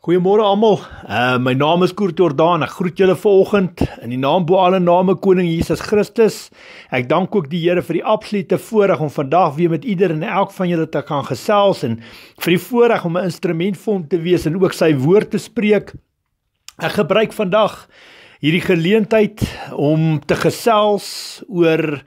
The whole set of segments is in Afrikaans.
Goeiemôre almal. Uh my naam is Koert Jordaan. Ek groet julle vanoggend in die naam bo alle name Koning Jesus Christus. Ek dank ook die Here vir die absolute voorreg om vandag weer met ieder en elk van julle te kan gesels en vir die voorreg om 'n instrument vir hom te wees en ook sy woord te spreek. Ek gebruik vandag hierdie geleentheid om te gesels oor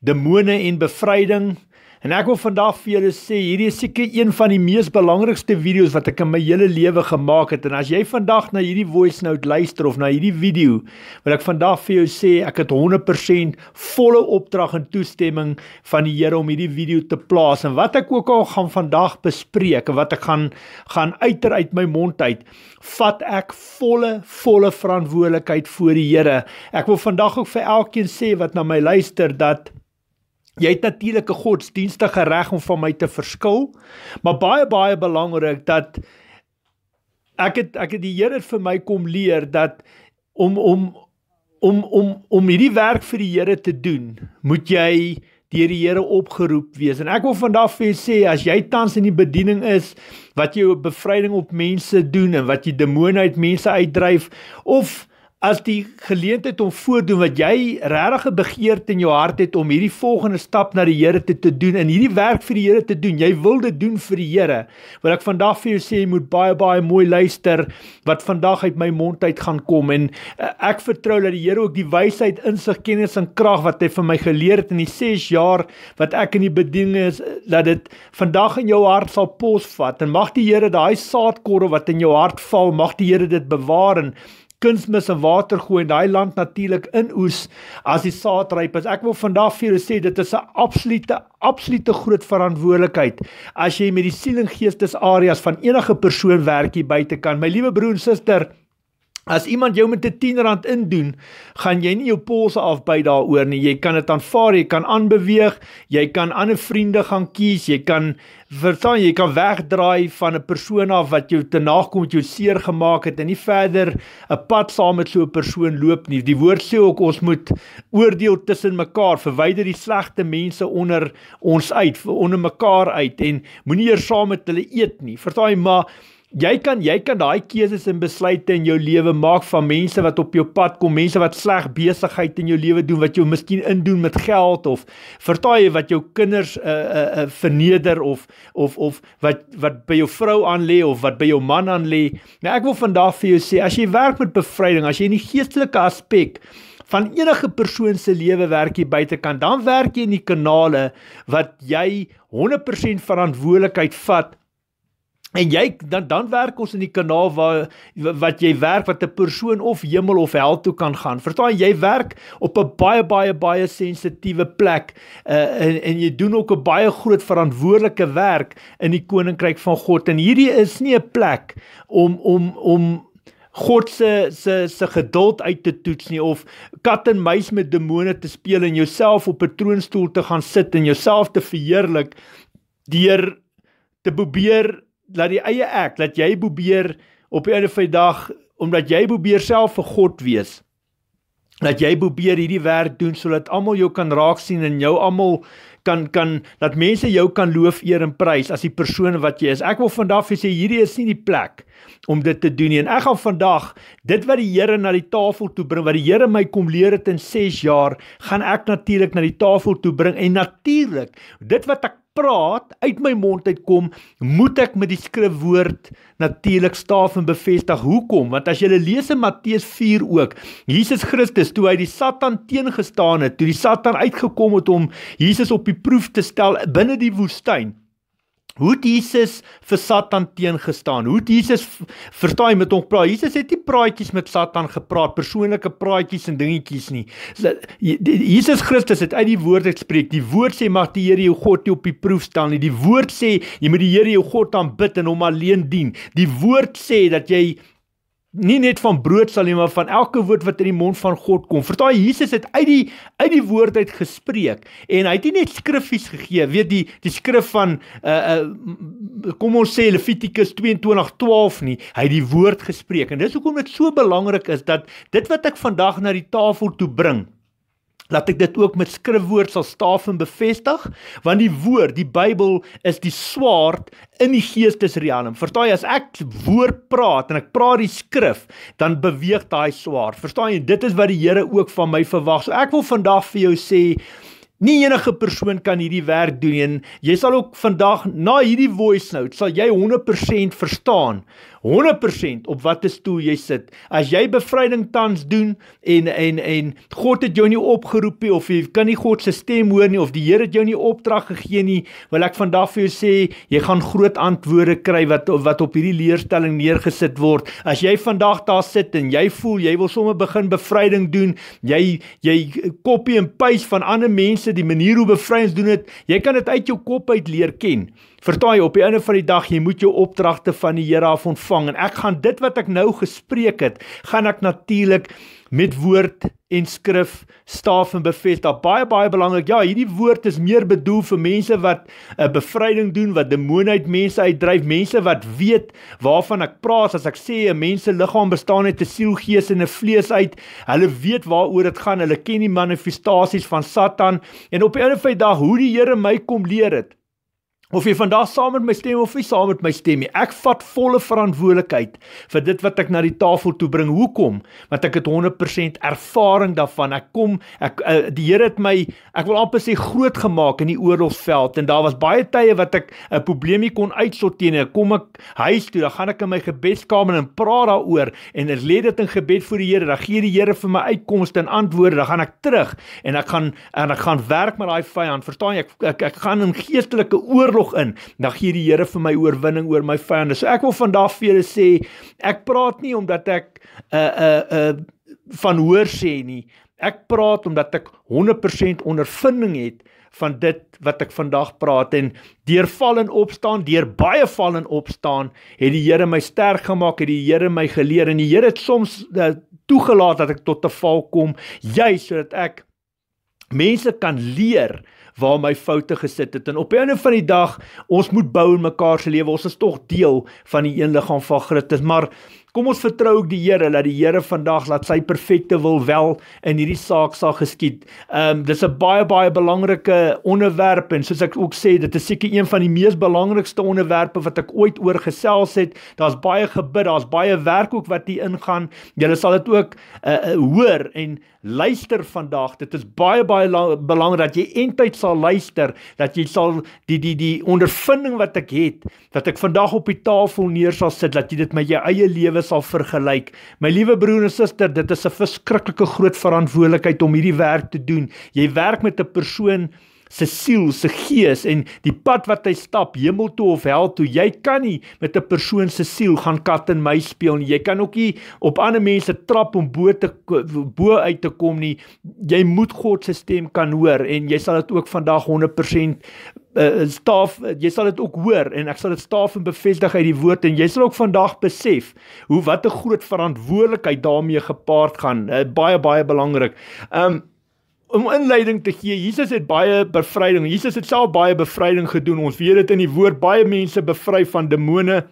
demone en bevryding. En ek wil vandag vir julle sê, hierdie is seker een van die mees belangrikste video's wat ek in my hele lewe gemaak het. En as jy vandag na hierdie voice note luister of na hierdie video, wil ek vandag vir jou sê ek het 100% volle opdrag en toestemming van die Here om hierdie video te plaas. En wat ek ook al gaan vandag bespreek en wat ek gaan gaan uiter uit my mond uit, vat ek volle volle verantwoordelikheid voor die Here. Ek wil vandag ook vir elkeen sê wat na my luister dat Jy het natuurlik 'n godsdienstige reg om van my te verskil, maar baie baie belangrik dat ek het ek het die Here vir my kom leer dat om om om om om hierdie werk vir die Here te doen, moet jy deur die Here opgeroep wees. En ek wil vandag vir julle sê as jy tans in die bediening is wat jy op bevryding op mense doen en wat jy demone uit mense uitdryf of as die geleentheid om voordoen wat jy regtig begeerte in jou hart het om hierdie volgende stap na die Here te te doen en hierdie werk vir die Here te doen. Jy wil dit doen vir die Here. Wat ek vandag vir jou sê, jy moet baie baie mooi luister wat vandag uit my mond uit gaan kom en eh, ek vertrou dat die Here ook die wysheid, insig, kennis en krag wat hy vir my geleer het in die 6 jaar wat ek in die bediening is, eh, dat dit vandag in jou hart sal posvat en mag die Here daai saadkorrel wat in jou hart val, mag die Here dit bewaar en kunsmis in water gooi en daai land natuurlik inoes as die saad ryp is. Ek wil vandag vir julle sê dit is 'n absolute absolute groot verantwoordelikheid as jy met die siel en geestes areas van enige persoon werk hier buite kan. My liewe broer en suster, As iemand jou met 'n 10 rand indoen, gaan jy nie jou polse afbyt daaroor nie. Jy kan dit aanvaar, jy kan aanbeweeg, jy kan ander vriende gaan kies, jy kan verstaan, jy kan wegdraai van 'n persoon af wat jou te nagkom met jou seer gemaak het en nie verder 'n pad saam met so 'n persoon loop nie. Die woord sê ook ons moet oordeel tussen mekaar, verwyder die slegte mense onder ons uit, onder mekaar uit en moenie eers saam met hulle eet nie. Verstaan jy maar jy kan jy kan daai keuses en besluite in jou lewe maak van mense wat op jou pad kom, mense wat sleg besigheid in jou lewe doen wat jou miskien indoen met geld of vertaai wat jou kinders uh uh, uh verneder of of of wat wat by jou vrou aan lê of wat by jou man aan lê. Nou ek wil vandag vir jou sê as jy werk met bevryding, as jy in die geestelike aspek van enige persoon se lewe werk jy buite kan, dan werk jy in die kanale wat jy 100% verantwoordelikheid vat En jy dan dan werk ons in die kanaal waar wat jy werk wat 'n persoon of hemel of hel toe kan gaan. Verstaan jy werk op 'n baie baie baie sensitiewe plek uh, en en jy doen ook 'n baie groot verantwoordelike werk in die koninkryk van God. En hierdie is nie 'n plek om om om God se se se geduld uit te toets nie of kat en muis met demone te speel en jouself op 'n troonstoel te gaan sit en jouself te verheerlik deur te probeer laat die eie ek, laat jy probeer op die einde van die dag omdat jy probeer self vir God wees. Dat jy probeer hierdie werk doen sodat almal jou kan raak sien en jou almal kan kan dat mense jou kan loof eer en prys as die persoon wat jy is. Ek wil vandag vir sê hierdie is nie die plek om dit te doen nie. En ek gaan vandag dit wat die Here na die tafel toe bring, wat die Here my kom leer het in 6 jaar, gaan ek natuurlik na die tafel toe bring en natuurlik dit wat ek praat uit my mond uitkom, moet ek met die skrifwoord natuurlik staaf en bevestig hoekom? Want as jy lees in Matteus 4 ook, Jesus Christus toe hy die Satan teengestaan het, toe die Satan uitgekom het om Jesus op die proef te stel binne die woestyn. Hoe het Jesus vir Satan teengestaan? Hoe het Jesus verstaan met hom praat? Jesus het nie praatjies met Satan gepraat, persoonlike praatjies en dingetjies nie. Jesus Christus het uit die woord gespreek. Die woord sê mag die Here jou God nie op die proef stel nie. Die woord sê jy moet die Here jou God aanbid en hom alleen dien. Die woord sê dat jy nie net van brood sal nie maar van elke woord wat uit die mond van God kom. Vertaai Jesus het uit die uit die woord uit gespreek en hy het nie net skriffies gegee, weet die die skrif van uh uh kom ons sê Levitikus 22:12 nie. Hy het die woord gespreek en dis hoekom dit so belangrik is dat dit wat ek vandag na die tafel toe bring laat ek dit ook met skrifwoord sal staaf en bevestig want die woord die Bybel is die swaard in die geestesriem. Verstaan jy as ek woord praat en ek praat die skrif dan beweeg daai swaard. Verstaan jy dit is wat die Here ook van my verwag. So ek wil vandag vir jou sê nie enige persoon kan hierdie werk doen en jy sal ook vandag na hierdie voice note sal jy 100% verstaan 100% op watter stoel jy sit. As jy bevryding tans doen en en en God het jou nie opgeroep nie of jy kan nie God se stem hoor nie of die Here het jou nie opdrag gegee nie, wil ek vandag vir jou sê, jy gaan groot antwoorde kry wat wat op hierdie leerstelling neergesit word. As jy vandag daar sit en jy voel jy wil sommer begin bevryding doen, jy jy kopie en paste van ander mense die manier hoe bevryding doen het, jy kan dit uit jou kop uit leer ken. Vertaai op die einde van die dag, jy moet jou opdragte van die Here af ontvang en ek gaan dit wat ek nou gespreek het, gaan ek natuurlik met woord en skrif staaf en bevestig. Baie baie belangrik. Ja, hierdie woord is meer bedoel vir mense wat 'n bevryding doen, wat demone uit mense uitdryf, mense wat weet waarvan ek praat as ek sê 'n mens se liggaam bestaan uit 'n siel, gees en 'n vlees uit. Hulle weet waaroor dit gaan. Hulle ken die manifestasies van Satan en op 'n of ander dag hoe die Here my kom leer het. Of jy vandag saam met my stem of nie saam met my stem nie, ek vat volle verantwoordelikheid vir dit wat ek na die tafel toe bring. Hoekom? Want ek het 100% ervaring daarvan. Ek kom, ek eh, die Here het my, ek wil amper sê groot gemaak in die oorlogsveld en daar was baie tye wat ek 'n probleemie kon uitsorteer. Ek kom ek huis toe, dan gaan ek in my gebedskamer en praat daaroor en ek lê dit in gebed voor die Here. Dan gee die Here vir my uitkomste en antwoorde. Dan gaan ek terug en ek gaan en ek gaan werk met daai vyand. Verstaan jy? Ek, ek ek gaan in geestelike oorlog oorlog in, dan gee die Here vir my oorwinning oor my vyande. So ek wil vandag vir julle sê, ek praat nie omdat ek 'n 'n 'n van hoor sê nie. Ek praat omdat ek 100% ondervinding het van dit wat ek vandag praat en deur val en opstaan, deur baie val en opstaan, het die Here my sterk gemaak, het die Here my geleer en die Here het soms eh, toegelaat dat ek tot 'n val kom, juis sodat ek mense kan leer waar my foute gesit het. En op die einde van die dag, ons moet bou in mekaar se lewe. Ons is tog deel van die een liggaam van Christus, maar Kom ons vertrou ook die Here dat die Here vandag laat sy perfekte wil wel in hierdie saak sal geskied. Ehm um, dis 'n baie baie belangrike onderwerp en soos ek ook sê, dit is seker een van die mees belangrikste onderwerpe wat ek ooit oor gesels het. Daar's baie gebid, daar's baie werk ook wat hier ingaan. Julle sal dit ook uh, hoor en luister vandag. Dit is baie baie belangrik dat jy eintlik sal luister, dat jy sal die die die ondervinding wat ek het, dat ek vandag op die tafel neersal sit dat jy dit met jou eie lewe sal vergelyk. My liewe broer en suster, dit is 'n verskriklike groot verantwoordelikheid om hierdie werk te doen. Jy werk met 'n persoon se siel, se gees en die pad wat hy stap hemel toe of hel toe. Jy kan nie met 'n persoon se siel gaan kat en muis speel nie. Jy kan ook nie op ander mense trap om bo te bo uit te kom nie. Jy moet God se stem kan hoor en jy sal dit ook vandag 100% uh, staaf eh, jy sal dit ook hoor en ek sal dit staaf en bevestig uit die woord en jy sal ook vandag besef hoe wat 'n groot verantwoordelikheid daarmee gepaard gaan uh, baie baie belangrik. Um om inleiding te gee. Jesus het baie bevryding. Jesus het self baie bevryding gedoen. Ons weet dit in die woord baie mense bevry van demone.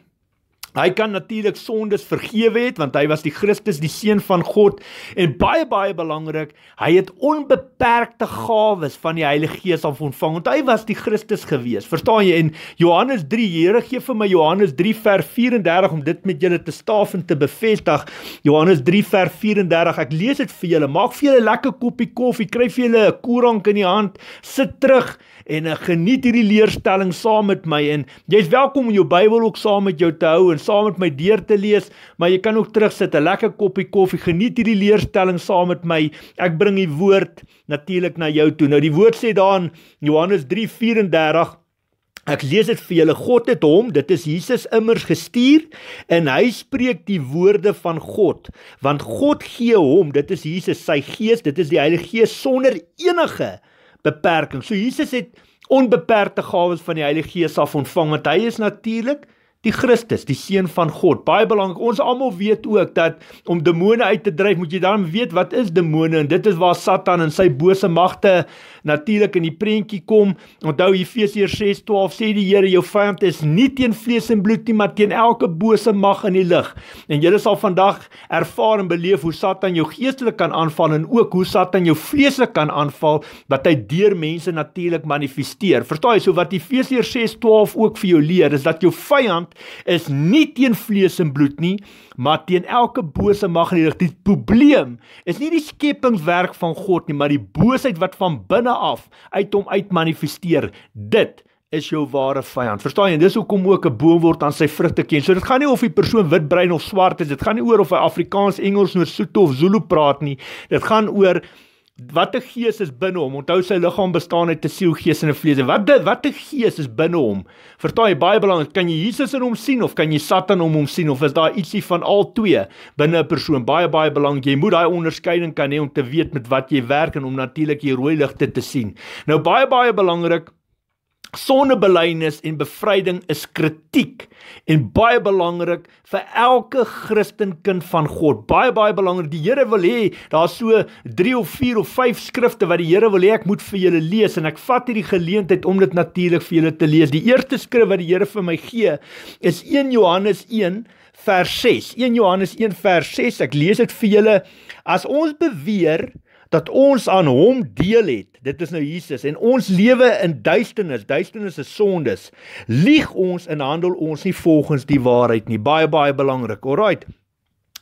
Hy kan natuurlik sondes vergewe het want hy was die Christus, die seun van God en baie baie belangrik, hy het onbeperkte gawes van die Heilige Gees af ontvang. Want hy was die Christus gewees. Verstaan jy? En Johannes 3, die Here gee vir my Johannes 3 vers 34 om dit met julle te staaf en te bevestig. Johannes 3 vers 34. Ek lees dit vir julle. Maak vir julle lekker koppie koffie, kry vir julle 'n koerant in die hand, sit terug en eh, geniet hierdie leerstelling saam met my en jy's welkom om jou Bybel ook saam met jou te hou en saam met my deur te lees, maar jy kan ook terugsit 'n lekker koppie koffie, geniet hierdie leerstelling saam met my. Ek bring die woord natuurlik na jou toe. Nou die woord sê daar in Johannes 3:34 Ek lees dit vir julle. God het hom, dit is Jesus immers gestuur en hy spreek die woorde van God, want God gee hom, dit is Jesus, sy Gees, dit is die Heilige Gees sonder enige beperking. So Jesus het onbeperkte gawes van die Heilige Gees af ontvang want hy is natuurlik die Christus, die seun van God. Baie belangrik. Ons almal weet ook dat om demone uit te dryf, moet jy dan weet wat is demone en dit is waar Satan en sy bose magte natuurlik in die prentjie kom. Onthou Efesiërs 6:12 sê die Here jou vyand is nie teen vlees en bloed nie, maar teen elke bose mag in die lig. En jy sal vandag ervaar en beleef hoe Satan jou geestelik kan aanval en ook hoe Satan jou vleeslik kan aanval dat hy deur mense natuurlik manifesteer. Verstaan jy so wat Efesiërs 6:12 ook vir jou leer is dat jou vyand is nie teen vlees en bloed nie, maar teen elke bose mag in die lig. Die probleem is nie die skepingswerk van God nie, maar die boosheid wat van binne af uit hom uitmanifesteer. Dit is jou ware vyand. Verstaan jy? Dis hoekom ook 'n boom word aan sy vrugte ken. So dit gaan nie of die persoon wit brein of swart is. Dit gaan nie oor of hy Afrikaans, Engels, Noord-Soeto of Zulu praat nie. Dit gaan oor wat 'n gees is binne hom. Onthou sy liggaam bestaan uit 'n siel, gees en 'n vlees. Wat dit wat 'n gees is binne hom. Vertaal jy baie belangrik, kan jy Jesus in hom sien of kan jy Satan in hom sien of is daar ietsie van al twee binne 'n persoon? Baie baie belangrik. Jy moet daai onderskeiding kan hê om te weet met wat jy werk en om natuurlik hierdie rooi ligte te sien. Nou baie baie belangrik Sondebelydenis en bevryding is kritiek en baie belangrik vir elke Christen kind van God. Baie baie belangrik. Die Here wil hê daar's so 3 of 4 of 5 skrifte wat die Here wil hê ek moet vir julle lees en ek vat hierdie geleentheid om dit natuurlik vir julle te lees. Die eerste skrif wat die Here vir my gee is 1 Johannes 1 vers 6. 1 Johannes 1 vers 6. Ek lees dit vir julle. As ons beweer dat ons aan hom deel het. Dit is nou Jesus en ons lewe in duisternis. Duisternis is sondes. Lieg ons en handel ons nie volgens die waarheid nie. Baie baie belangrik. Alraai.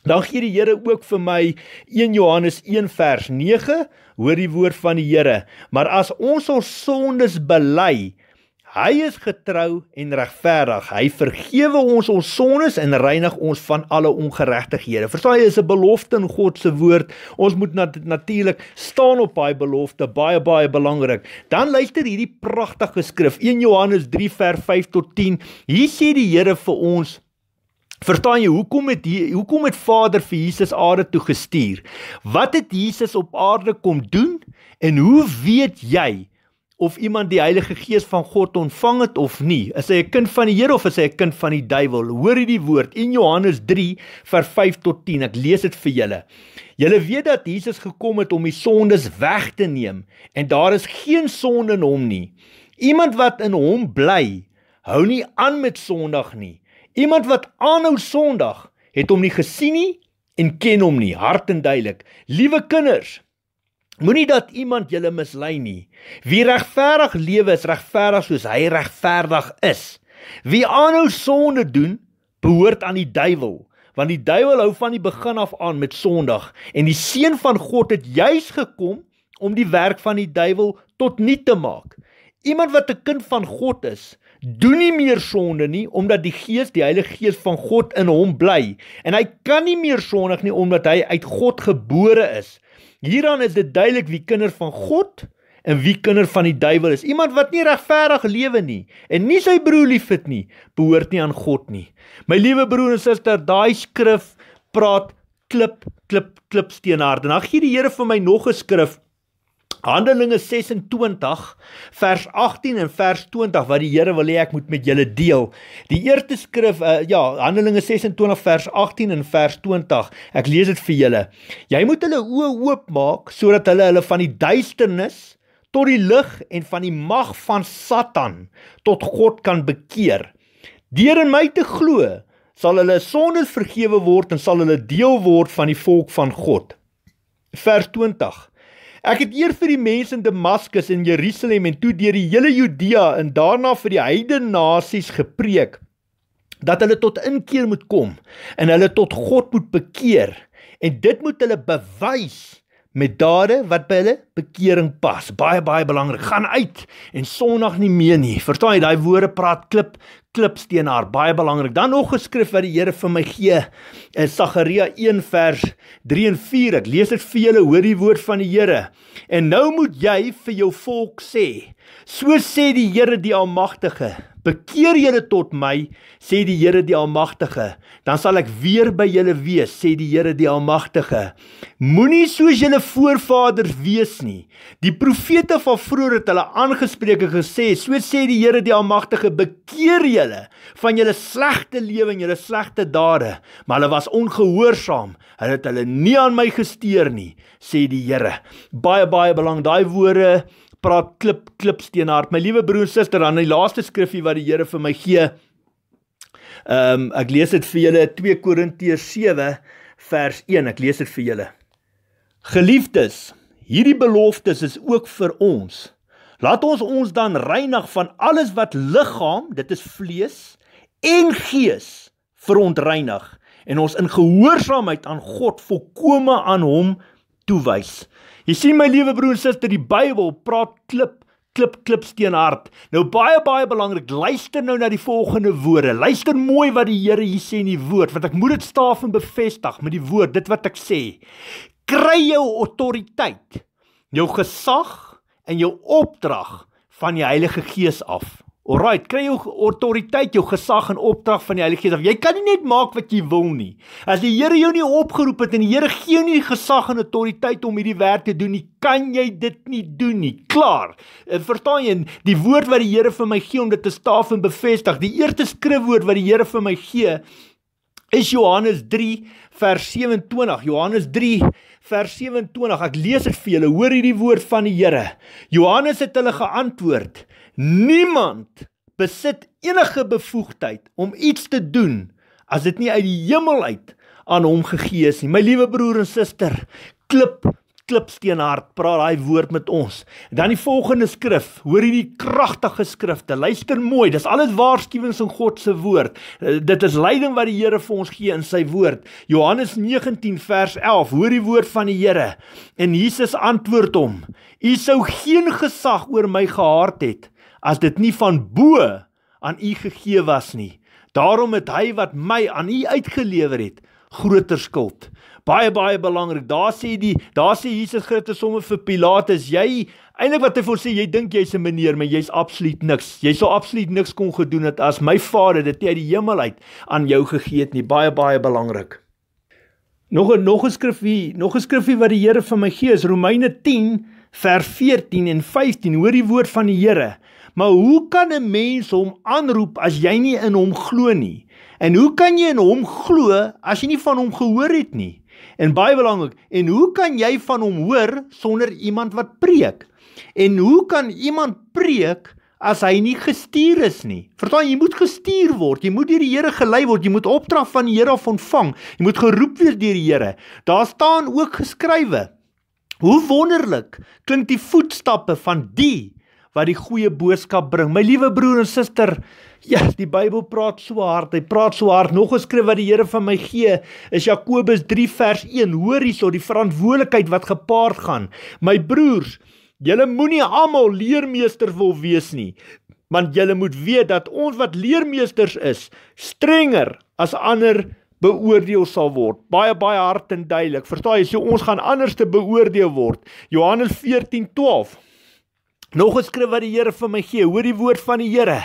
Dan gee die Here ook vir my 1 Johannes 1 vers 9, hoor die woord van die Here. Maar as ons ons sondes bely, Hy is getrou en regverdig. Hy vergewe ons ons sondes en reinig ons van alle ongeregtighede. Verstaan jy, is 'n belofte in God se woord. Ons moet nat natuurlik staan op daai belofte, baie baie belangrik. Dan luister hierdie pragtige skrif, 1 Johannes 3 vers 5 tot 10. Hier sê die Here vir ons Verstaan jy hoekom het die, hoekom het Vader vir Jesus aarde toe gestuur? Wat het Jesus op aarde kom doen? En hoe weet jy of iemand die Heilige Gees van God ontvang het of nie. Is hy 'n kind van die Here of is hy 'n kind van die duiwel? Hoor hierdie woord in Johannes 3 vers 5 tot 10. Ek lees dit vir julle. Julle weet dat Jesus gekom het om die sondes weg te neem en daar is geen sonde in hom nie. Iemand wat in hom bly, hou nie aan met sondig nie. Iemand wat aanhou sondig, het hom nie gesien nie en ken hom nie. Hart en duidelik. Liewe kinders, Moenie dat iemand julle mislei nie. Wie regverdig lewe is regverdig soos hy regverdig is. Wie aanhou sonde doen, behoort aan die duiwel, want die duiwel hou van die begin af aan met sondig en die seun van God het juis gekom om die werk van die duiwel tot nul te maak. Iemand wat 'n kind van God is, doen nie meer sonde nie omdat die Gees, die Heilige Gees van God in hom bly en hy kan nie meer sondig nie omdat hy uit God gebore is. Hieraan is dit duidelik wie kinders van God en wie kinders van die duiwel is. Iemand wat nie regverdig lewe nie en nie sy broer liefhet nie, behoort nie aan God nie. My liewe broer en suster, daai skrif praat klip klip klip steenhard. En dan gee die Here vir my nog 'n skrif Handelinge 26 vers 18 en vers 20 wat die Here wil hê ek moet met julle deel. Die eerste skrif uh, ja, Handelinge 26 vers 18 en vers 20. Ek lees dit vir julle. Jy moet hulle oë oopmaak sodat hulle hulle van die duisternis tot die lig en van die mag van Satan tot God kan bekeer. Deur in my te glo, sal hulle sondes vergewe word en sal hulle deel word van die volk van God. Vers 20 Ek het eers vir die mense in Damaskus en Jerusalem en toe deur die hele Judea en daarna vir die heidene nasies gepreek dat hulle tot inkeer moet kom en hulle tot God moet bekeer en dit moet hulle bewys met dade wat by hulle bekering pas. Baie baie belangrik. Gaan uit en sondig nie meer nie. Verstaan jy daai woorde praat klip klipsteen haar baie belangrik. Dan nog geskryf wat die Here vir my gee in eh, Sagaria 1 vers 3 en 4. Ek lees dit vir julle, hoor die woord van die Here. En nou moet jy vir jou volk sê: So sê die Here die Almagtige, bekeer julle tot my, sê die Here die Almagtige, dan sal ek weer by julle wees, sê die Here die Almagtige. Moenie soos julle voorvaders wees nie. Die profete van vroeër het hulle aangespreek en gesê: So sê die Here die Almagtige, bekeer jy julle van julle slegte lewe en julle slegte dade, maar hulle was ongehoorsaam. Hulle het hulle nie aan my gesteer nie, sê die Here. Baie baie belang daai woorde praat klip klip steenhard. My liewe broer en suster, dan die laaste skrifgie wat die Here vir my gee. Ehm um, ek lees dit vir julle 2 Korintiërs 7 vers 1. Ek lees dit vir julle. Geliefdes, hierdie beloftes is ook vir ons Laat ons ons dan reinig van alles wat liggaam, dit is vlees en gees verontreinig en ons in gehoorsaamheid aan God volkome aan hom toewys. Jy sien my liewe broer en suster, die Bybel praat klip, klip klip steenhard. Nou baie baie belangrik, luister nou na die volgende woorde. Luister mooi wat die Here hier sê in die woord, want ek moet dit staaf en bevestig met die woord, dit wat ek sê. Kry jou autoriteit, jou gesag en jou opdrag van die Heilige Gees af. Alrite, kry jou autoriteit, jou gesag en opdrag van die Heilige Gees af. Jy kan nie net maak wat jy wil nie. As die Here jou nie opgeroep het en die Here gee jou nie gesag en autoriteit om hierdie werk te doen nie, kan jy dit nie doen nie. Klaar. Eh, verstaan jy? Die woord wat die Here vir my gee om dit te staaf en bevestig, die eerste skrifwoord wat die Here vir my gee, is Johannes vers 27 Johannes 3 vers 27 ek lees dit vir julle hoor hierdie woord van die Here Johannes het hulle geantwoord niemand besit enige bevoegdheid om iets te doen as dit nie uit die hemel uit aan hom gegee is nie my liewe broer en suster klip klipsteenhard praat daai woord met ons. Dan die volgende skrif, hoor hierdie kragtige skrifte. Luister mooi, dis alles waarskuwings in God se woord. Eh, dit is leiding wat die Here vir ons gee in sy woord. Johannes 19 vers 11, hoor die woord van die Here. En Jesus antwoord hom: "U sou geen gesag oor my gehad het as dit nie van bo aan u gegee was nie. Daarom het hy wat my aan u uitgelewer het, groter skuld." baie baie belangrik. Daar sê die daar sê Jesus Christus sommer vir Pilatus, jy eintlik wat hy wil sê, jy dink jy's 'n meneer, maar jy's absoluut niks. Jy sou absoluut niks kon gedoen het as my Vader dit nie uit die hemel uit aan jou gegee het nie. Baie baie belangrik. Nog 'n nog 'n skrifgie, nog 'n skrifgie wat die Here vir my gee is Romeine 10 vers 14 en 15. Hoor die woord van die Here. Maar hoe kan 'n mens hom aanroep as jy nie in hom glo nie? En hoe kan jy in hom glo as jy nie van hom gehoor het nie? En baie belangrik, en hoe kan jy van hom hoor sonder iemand wat preek? En hoe kan iemand preek as hy nie gestuur is nie? Verstaan, jy moet gestuur word. Jy moet deur die Here gelei word. Jy moet opdrag van die Here af ontvang. Jy moet geroep word deur die Here. Daar staan ook geskrywe. Hoe wonderlik klink die voetstappe van die wat die goeie boodskap bring. My liewe broer en suster, ja, die Bybel praat so hard. Hy praat so hard. Nog 'n skrif wat die Here vir my gee, is Jakobus 3 vers 1. Hoor hierso die verantwoordelikheid wat gepaard gaan. My broers, julle moenie almal leermeester wil wees nie, want julle moet weet dat ons wat leermeesters is, strenger as ander beoordeel sal word. Baie baie hard en duidelik. Verstaan jy, so ons gaan anders te beoordeel word. Johannes 14:12. Nog 'n skrif wat die Here vir my gee. Hoor die woord van die Here.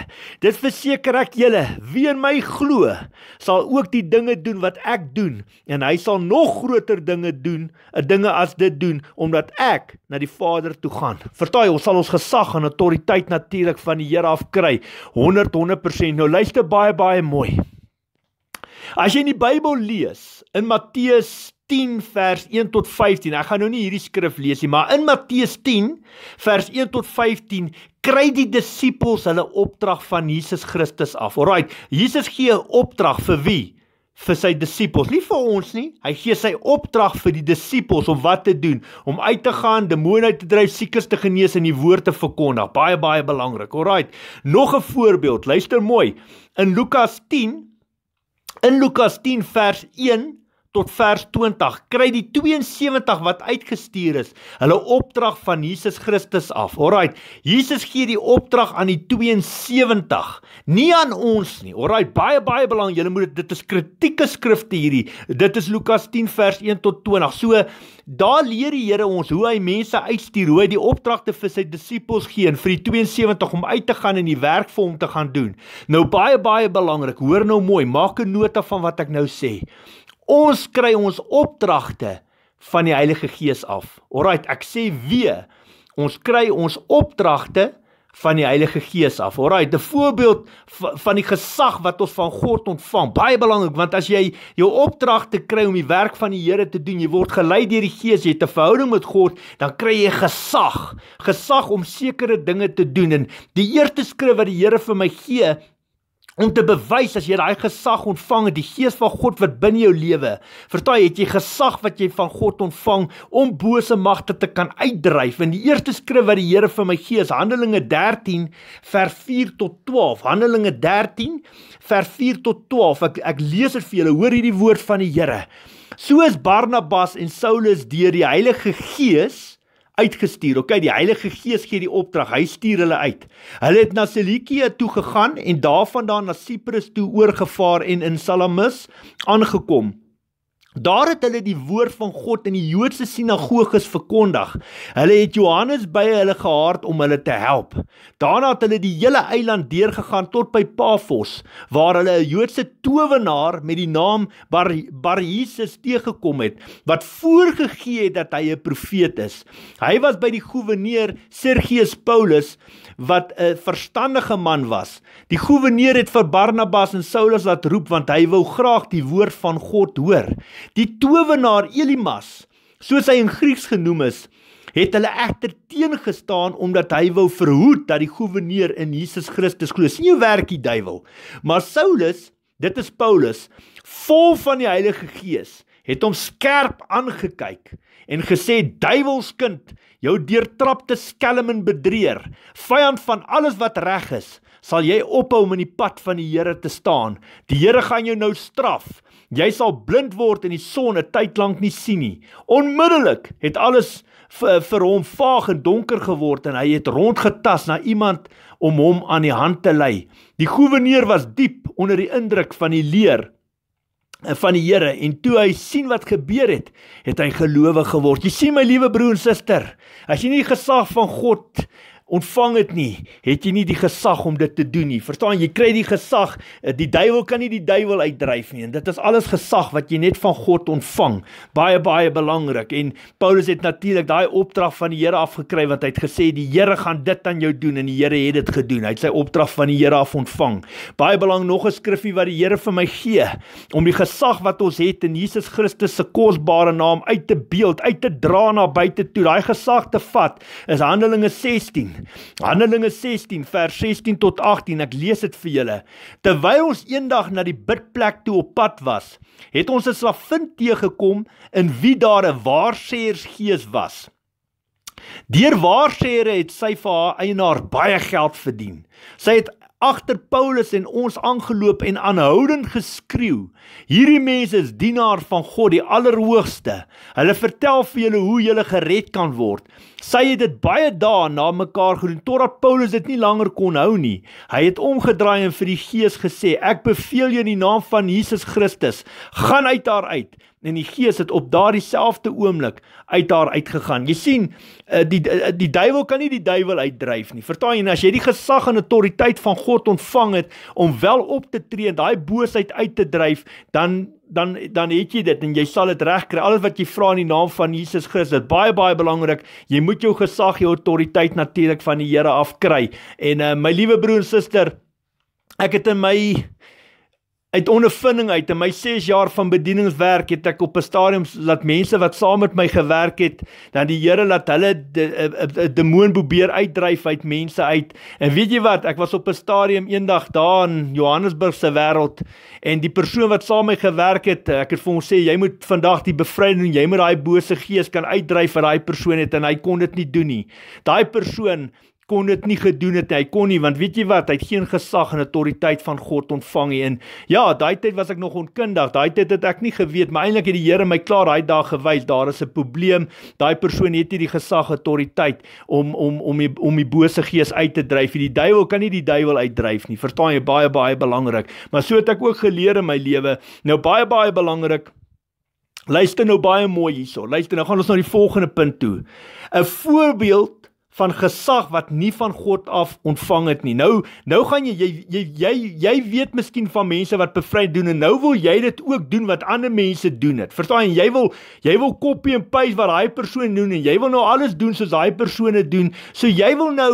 Dit verseker ek julle, wie in my glo, sal ook die dinge doen wat ek doen en hy sal nog groter dinge doen, 'n eh, dinge as dit doen omdat ek na die Vader toe gaan. Vertaai, ons sal ons gesag en autoriteit natuurlik van die Here af kry. 100 100%. Nou luister baie baie mooi. As jy in die Bybel lees, in Matteus 10 vers 1 tot 15. Ek gaan nou nie hierdie skrif lees nie, maar in Matteus 10 vers 1 tot 15 kry die disippels hulle opdrag van Jesus Christus af. Alraai, Jesus gee 'n opdrag vir wie? vir sy disippels, nie vir ons nie. Hy gee sy opdrag vir die disippels om wat te doen? Om uit te gaan, demone uit te dryf, siekes te genees en die woord te verkondig. Baie baie belangrik. Alraait. Nog 'n voorbeeld. Luister mooi. In Lukas 10 In Lukas 10 vers tot vers 20 kry die 72 wat uitgestuur is hulle opdrag van Jesus Christus af. Alraait, Jesus gee die opdrag aan die 72, nie aan ons nie. Alraait, baie baie belangrik. Julle moet dit dit is kritieke skrifte hierdie. Dit is Lukas 10 vers 1 tot 20. So daar leer die Here ons hoe hy mense uitstuur, hoe hy die opdragte vir sy disippels gee en vir die 72 om uit te gaan en die werk vir hom te gaan doen. Nou baie baie belangrik. Hoor nou mooi, maak 'n nota van wat ek nou sê. Ons kry ons opdragte van die Heilige Gees af. Alraight, ek sê weer, ons kry ons opdragte van die Heilige Gees af. Alraight, 'n voorbeeld van die gesag wat ons van God ontvang. Baie belangrik, want as jy jou opdragte kry om die werk van die Here te doen, jy word gelei deur die Gees, jy het 'n verhouding met God, dan kry jy gesag, gesag om sekere dinge te doen. En die eerste skrif wat die Here vir my gee, om te bewys as jy daai gesag ontvang het, die gees van God wat binne jou lewe. Vertaai het jy gesag wat jy van God ontvang om bose magte te kan uitdryf. In die eerste skrif wat die Here vir my gee is Handelinge 13 vers 4 tot 12. Handelinge 13 vers 4 tot 12. Ek ek lees dit vir julle. Hoor hierdie woord van die Here. Soos Barnabas en Saulus deur die Heilige Gees uitgestuur. OK, die Heilige Gees gee die opdrag. Hy stuur hulle uit. Hulle het na Seleukia toe gegaan en daarvandaan na Siprus toe oorgevaar en in Salamis aangekom. Daar het hulle die woord van God in die Joodse sinagoges verkondig. Hulle het Johannes by hulle gehard om hulle te help. Daarna het hulle die hele eiland deurgegaan tot by Paphos, waar hulle 'n Joodse towenaar met die naam Bar, Bar Jesus teëgekom het wat voorgegee het dat hy 'n profeet is. Hy was by die goewerneur Sergius Paulus wat 'n verstandige man was. Die goewerneur het vir Barnabas en Saulus laat roep want hy wou graag die woord van God hoor. Die towenaar Elimas, soos hy in Grieks genoem is, het hulle egter teengestaan omdat hy wou verhoed dat die goewer in Jesus Christus glo. Sien jou werkie duiwel. Maar Saulus, dit is Paulus, vol van die Heilige Gees, het hom skerp aangekyk en gesê: "Duiwelskind, jou deurtrapte skelm en bedrieër, vyand van alles wat reg is, sal jy ophou om in die pad van die Here te staan. Die Here gaan jou nou straf." Jy sal blind word en die son 'n tyd lank nie sien nie. Onmiddellik het alles vir, vir hom vaag en donker geword en hy het rondgetas na iemand om hom aan die hand te lei. Die goewerneur was diep onder die indruk van die leer eh, van die Here en toe hy sien wat gebeur het, het hy gelowe geword. Jy sien my liewe broer en suster, as jy nie gesag van God ontvang dit nie, het jy nie die gesag om dit te doen nie. Verstaan, jy kry die gesag, eh, die duiwel kan nie die duiwel uitdryf nie. En dit is alles gesag wat jy net van God ontvang. Baie baie belangrik. En Paulus het natuurlik daai opdrag van die Here af gekry wat hy het gesê die Here gaan dit aan jou doen en die Here het dit gedoen. Hy het sy opdrag van die Here af ontvang. Baie belangrik nog 'n skriffie wat die Here vir my gee om die gesag wat ons het in Jesus Christus se kosbare naam uit te beeld, uit te dra na buite toe, daai gesag te vat is Handelinge 16 16. Handelinge 16 vers 16 tot 18. Ek lees dit vir julle. Terwyl ons eendag na die bidplek toe op pad was, het ons 'n slavin teëgekom in wie daar 'n waarsêers gees was. Deur waarsêre het sy vir haar eienaar baie geld verdien. Sy het agter Paulus en ons aangeloop en aanhoudend geskreeu. Hierdie mense is dienaars van God die Allerhoogste. Hulle vertel vir julle hoe julle gered kan word. Sy het dit baie dae na mekaar gedoen totdat Paulus dit nie langer kon hou nie. Hy het omgedraai en vir die Gees gesê: "Ek beveel jou in die naam van Jesus Christus, gaan uit haar uit." en die gees het op daardie selfde oomblik uit haar uitgegaan. Jy sien, eh, die die, eh, die duiwel kan nie die duiwel uitdryf nie. Vertaal jy, as jy die gesag en autoriteit van God ontvang het om wel op te tree en daai boosheid uit te dryf, dan dan dan het jy dit en jy sal dit regkry. Alles wat jy vra in die naam van Jesus Christus, dit baie baie belangrik. Jy moet jou gesag, jou autoriteit natuurlik van die Here af kry. En uh, my liewe broer en suster, ek het in my uit ondervinding uit in my 6 jaar van bedieningswerk het ek op 'n stadium laat mense wat saam met my gewerk het dan die Here laat hulle 'n eh, eh, eh, demoon probeer uitdryf uit mense uit en weet jy wat ek was op 'n stadium eendag daar in Johannesburg se wêreld en die persoon wat saam met my gewerk het ek het vir hom sê jy moet vandag die bevryding jy moet daai bose gees kan uitdryf uit daai persoon het en hy kon dit nie doen nie daai persoon kon dit nie gedoen het hy kon nie want weet jy wat hy het geen gesag en autoriteit van God ontvang nie en ja daai tyd was ek nog onkundig daai tyd het ek nie geweet maar eintlik het die Here my klaar daai dag gewys daar is 'n probleem daai persoon het nie die gesag autoriteit om om om die, om die bose gees uit te dryf en die duiwel kan nie die duiwel uitdryf nie verstaan jy baie baie belangrik maar so het ek ook geleer in my lewe nou baie baie belangrik luister nou baie mooi hierso luister nou gaan ons na die volgende punt toe 'n voorbeeld van gesag wat nie van God af ontvang het nie. Nou nou gaan jy jy jy jy weet miskien van mense wat bevry doen en nou wil jy dit ook doen wat ander mense doen dit. Verstaan jy? Jy wil jy wil kopie en paste wat daai persoon doen en jy wil nou alles doen soos daai persone doen. So jy wil nou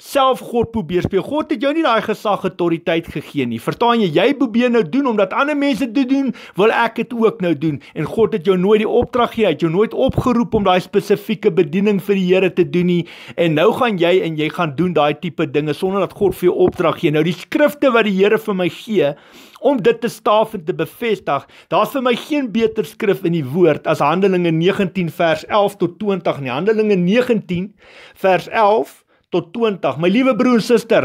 self God probeer speel. God het jou nie daai gesag het tot die tyd gegee nie. Verstaan jy? Jy probeer nou doen omdat ander mense dit doen, wil ek dit ook nou doen. En God het jou nooit die opdrag gegee, hy het jou nooit opgeroep om daai spesifieke bediening vir die Here te doen nie. En nou gaan jy en jy gaan doen daai tipe dinge sonder dat God vir jou opdrag gee. Nou die skrifte wat die Here vir my gee, Om dit te staaf en te bevestig, daar's vir my geen beter skrif in die woord as Handelinge 19 vers 11 tot 20 nie. Handelinge 19 vers 11 tot 20. My liewe broer en suster,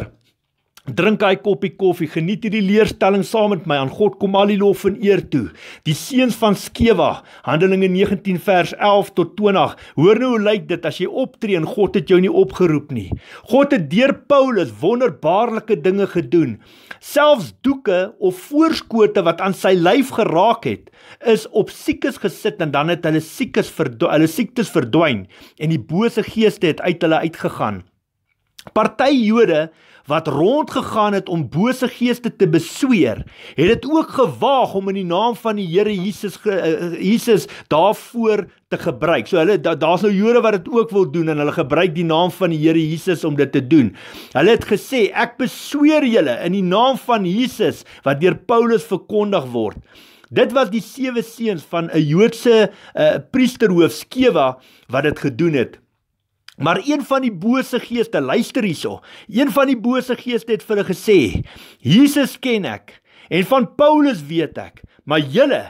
drink hy koppie koffie, geniet hierdie leerstelling saam met my aan God kom al die lof en eer toe. Die seuns van Skewa, Handelinge 19 vers 11 tot 20. Hoor nou hoe lyk dit as jy optree en God het jou nie opgeroep nie. God het deur Paulus wonderbaarlike dinge gedoen. Selfs doeke of voorskote wat aan sy lyf geraak het, is op siekes gesit en dan het hulle siekes hulle siektes verdwyn en die bose geeste het uit hulle uitgegaan. Party Jode wat rondgegaan het om bose geeste te besweer, het dit ook gewaag om in die naam van die Here Jesus ge, uh, Jesus daarvoor te gebruik. So hulle daar's nou Jode wat dit ook wil doen en hulle gebruik die naam van die Here Jesus om dit te doen. Hulle het gesê ek besweer julle in die naam van Jesus wat deur Paulus verkondig word. Dit was die sewe seuns van 'n Joodse uh, priesterhoof Skewa wat dit gedoen het. Maar een van die bose geeste luister hierso. Een van die bose geeste het vir hulle gesê: "Jesus ken ek en van Paulus weet ek, maar julle,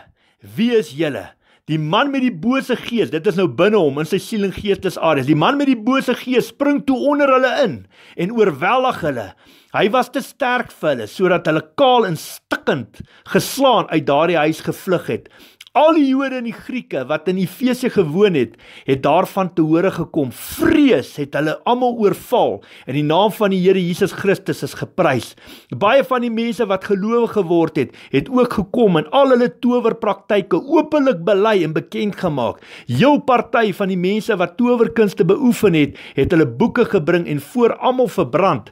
wie is julle?" Die man met die bose gees, dit is nou binne hom in sy siel en geestes aardes. Die man met die bose gees spring toe onder hulle in en oorweldig hulle. Hy was te sterk vir hulle sodat hulle kaal en stikkend geslaan uit daardie huis gevlug het. Al die Jode en die Grieke wat in Efese gewoon het, het daarvan te hore gekom. Vrees het hulle almal oorval en die naam van die Here Jesus Christus is geprys. Baie van die mense wat gelowe geword het, het ook gekom en al hulle towerpraktyke openlik bely en bekend gemaak. Heel party van die mense wat towerkunste beoefen het, het hulle boeke gebring en voor almal verbrand.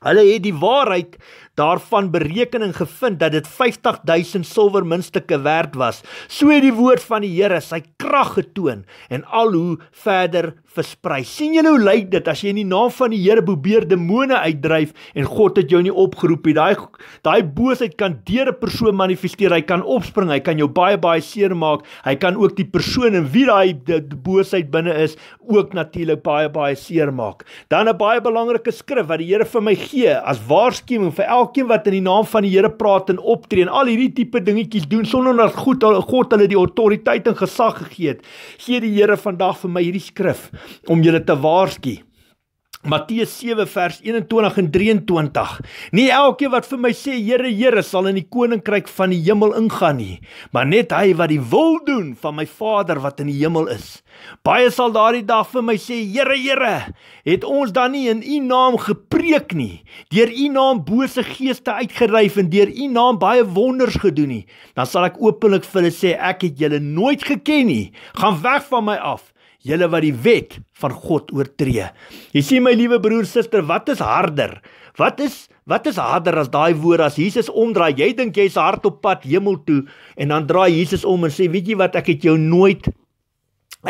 Hulle het die waarheid daarvan berekening gevind dat dit 50000 silwer muntstukke werd was. So het die woord van die Here sy krag getoon en al hoe verder versprei. sien julle hoe lyk dit as jy in die naam van die Here probeer demone uitdryf en God het jou nie opgeroep nie. Daai daai boosheid kan deur 'n persoon manifesteer. Hy kan opspring, hy kan jou baie baie seer maak. Hy kan ook die persoon in wie daai boosheid binne is ook natuurlik baie baie seer maak. Dan 'n baie belangrike skrif wat die Here vir my gee as waarskuwing vir elke elkeen wat in die naam van die Here praat en optree en al hierdie tipe dingetjies doen sonder dat God God hulle die autoriteit en gesag gegee het. Gee die Here vandag vir my hierdie skrif om julle te waarsku. Matteus 7 vers 21 en 23. Nie elkeen wat vir my sê Here, Here sal in die koninkryk van die hemel ingaan nie, maar net hy wat die wil doen van my Vader wat in die hemel is. Baie sal daardie dag vir my sê Here, Here, het ons dan nie in U naam gepreek nie, deur U naam bose geeste uitgeryf en deur U naam baie wonders gedoen nie? Dan sal ek openlik vir hulle sê ek het julle nooit geken nie. Gaan weg van my af julle wat die wet van God oortree. Jy sien my liewe broer, suster, wat is harder? Wat is wat is harder as daai woorde as Jesus omdraai? Jy dink jy's hard op pad hemel toe en dan draai Jesus om en sê, "Weet jy wat? Ek het jou nooit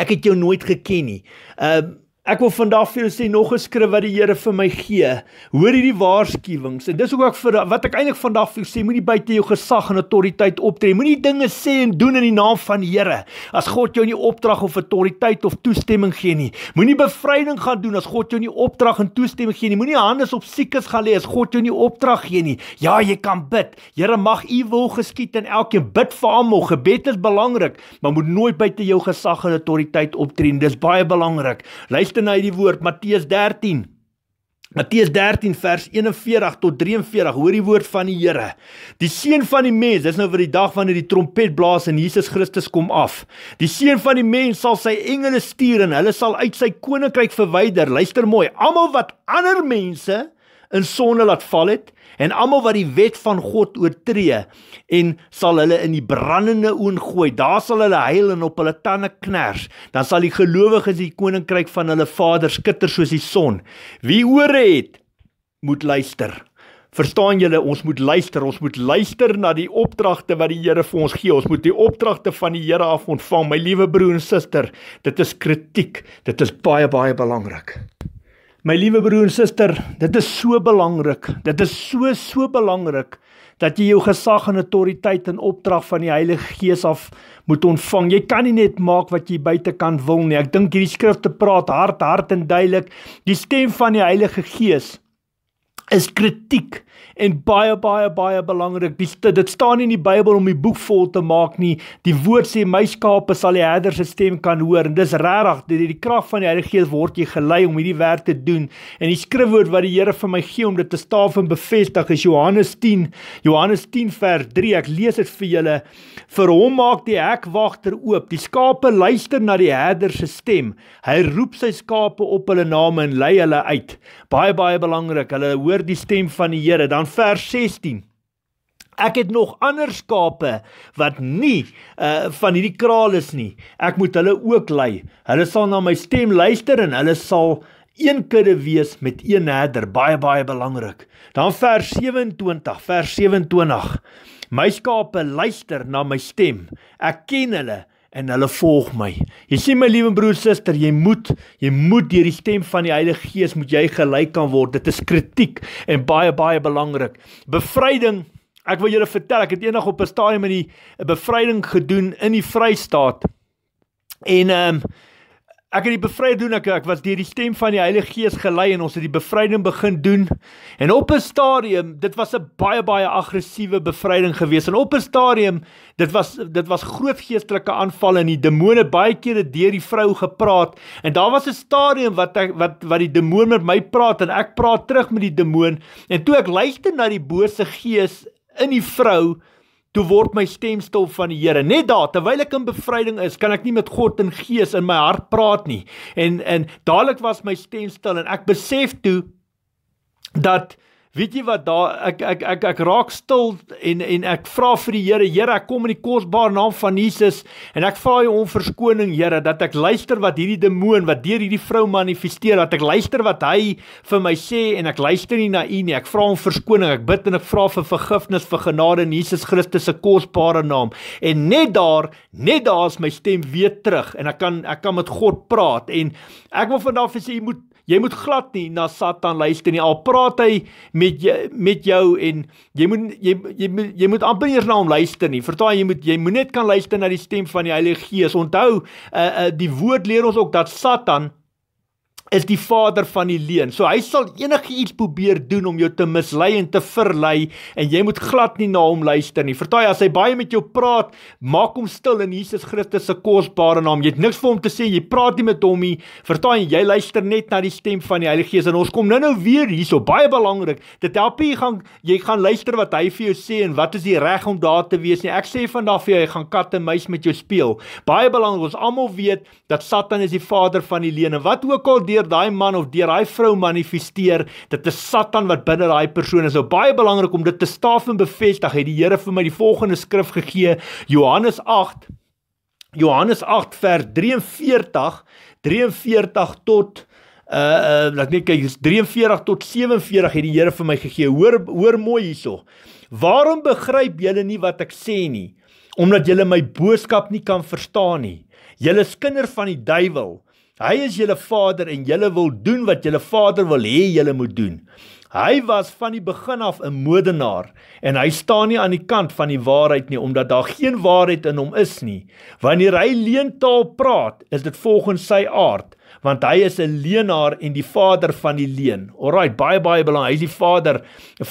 ek het jou nooit geken nie." Ehm uh, Ek wil vandag vir julle sê nog 'n skrif wat die Here vir my gee. Hoor hierdie waarskuwings. En dis ook ek vir wat ek eintlik vandag vir julle sê, moenie buite jou gesag en autoriteit optree. Moenie dinge sê en doen in die naam van die Here as God jou nie opdrag of autoriteit of toestemming gee nie. Moenie bevryding gaan doen as God jou nie opdrag en toestemming gee nie. Moenie hande op siekes gaan lê as God jou nie opdrag gee nie. Ja, jy kan bid. Here mag U wil geskied in elkeen. Bid vir almal. Gebed is belangrik, maar moet nooit buite jou gesag en autoriteit optree. Dis baie belangrik. Luister en uit die woord Matteus 13. Matteus 13 vers 41 tot 43 hoor die woord van die Here. Die seun van die mens, dis nou vir die dag wanneer die trompet blaas en Jesus Christus kom af. Die seun van die mens sal sy engele stuur en hulle sal uit sy koninkryk verwyder. Luister mooi, almal wat ander mense in sonde laat val het, en almal wat die wet van God oortree en sal hulle in die brandende oond gooi. Daar sal hulle huil en op hulle tande kners. Dan sal die gelowiges die koninkryk van hulle Vader skitter soos die son. Wie ore het, moet luister. Verstaan julle, ons moet luister, ons moet luister na die opdragte wat die Here vir ons gee. Ons moet die opdragte van die Here af ontvang, my liewe broer en suster. Dit is kritiek. Dit is baie baie belangrik. My liewe broer en suster, dit is so belangrik. Dit is so so belangrik dat jy jou gesag en autoriteit en opdrag van die Heilige Gees af moet ontvang. Jy kan nie net maak wat jy buitekant wil nie. Ek dink hierdie skrifte praat hard, hard en duidelik. Die stem van die Heilige Gees is kritiek en baie baie baie belangrik. Dit dit staan nie in die Bybel om die boek vol te maak nie. Die woord sê my skape sal die herder se stem kan hoor en dis regtig deur die, die krag van die Heilige Gees word jy gelei om hierdie werk te doen. En die skrifwoord wat die Here vir my gee om dit te staaf en bevestig is Johannes 10. Johannes 10 vers 3. Ek lees dit vir julle. Vir hom maak die hekwagter oop. Die skape luister na die herder se stem. Hy roep sy skape op hulle name en lei hulle uit. Baie baie belangrik. Hulle hoor die stem van die Here dan vers 16 Ek het nog ander skape wat nie uh van hierdie kraal is nie. Ek moet hulle ook lei. Hulle sal na my stem luister en hulle sal een kudde wees met een herder, baie baie belangrik. Dan vers 27, vers 27. My skape luister na my stem. Ek ken hulle en hulle volg my. Jy sien my liewe broer suster, jy moet jy moet deur die stem van die Heilige Gees moet jy gelei kan word. Dit is kritiek en baie baie belangrik. Bevryding. Ek wil julle vertel, ek het eendag op 'n stadium in die bevryding gedoen in die Vrystaat. En ehm um, ek het die bevryding doen ek ek was deur die stem van die Heilige Gees gelei en ons het die bevryding begin doen en op 'n stadium dit was 'n baie baie aggressiewe bevryding geweest en op 'n stadium dit was dit was groot geestelike aanvalle en die demone baie kere deur die vrou gepraat en daar was 'n stadium wat ek, wat wat die demoon met my praat en ek praat terug met die demoon en toe ek luister na die bose gees in die vrou toe word my stem stil van die Here. Net daar terwyl ek in bevryding is, kan ek nie met God in gees in my hart praat nie. En en dadelik was my stem stil en ek besef toe dat uh Weet jy wat daar ek ek ek ek raak stil en en ek vra vir die Here, Here, ek kom in die kosbare naam van Jesus en ek vra hom verskoning, Here, dat ek luister wat hierdie demoon wat deur hierdie vrou manifesteer, dat ek luister wat hy vir my sê en ek luister nie na u nie. Ek vra hom verskoning. Ek bid en ek vra vir vergifnis vir genade in Jesus Christus se kosbare naam. En net daar, net daar is my stem weer terug en ek kan ek kan met God praat en ek wil vandag vir sê jy moet jy moet glad nie na Satan luister nie. Al praat hy met jy, met jou en jy moet jy jy, jy moet amper nie eens na hom luister nie. Vertraag jy moet jy moet net kan luister na die stem van die Heilige Gees. Onthou, uh, uh, die woord leer ons ook dat Satan is die vader van die leuen. So hy sal enigiets probeer doen om jou te mislei en te verlei en jy moet glad nie na hom luister nie. Vertaai as hy baie met jou praat, maak hom stil in Jesus Christus se kosbare naam. Jy het niks vir hom te sê, jy praat nie met hom nie. Vertaai jy luister net na die stem van die Heilige Gees en ons kom nou-nou weer hierso baie belangrik. Dit help jy gaan jy gaan luister wat hy vir jou sê en wat is die reg om daar te wees nie. Ek sê vandag vir jou, hy gaan kat en muis met jou speel. Baie belangrik ons almal weet dat Satan is die vader van die leuen. Wat ook al deur deur daai man of deur daai vrou manifesteer. Dit is Satan wat binne daai persoon is. Nou baie belangrik om dit te staaf en bevestig. Het die Here vir my die volgende skrif gegee, Johannes 8 Johannes 8 vers 43 43 tot uh uh laat net kyk, 43 tot 47 het die Here vir my gegee. Hoor hoor mooi hierso. Waarom begryp julle nie wat ek sê nie? Omdat julle my boodskap nie kan verstaan nie. Julle is kinders van die duiwel. Hy is julle Vader en julle wil doen wat julle Vader wil hê julle moet doen. Hy was van die begin af 'n modenaar en hy staan nie aan die kant van die waarheid nie omdat daar geen waarheid in hom is nie. Wanneer hy leentaal praat, is dit volgens sy aard want hy is 'n leenaar en die vader van die leen. Alraai, baie baie belangrik. Hy is die vader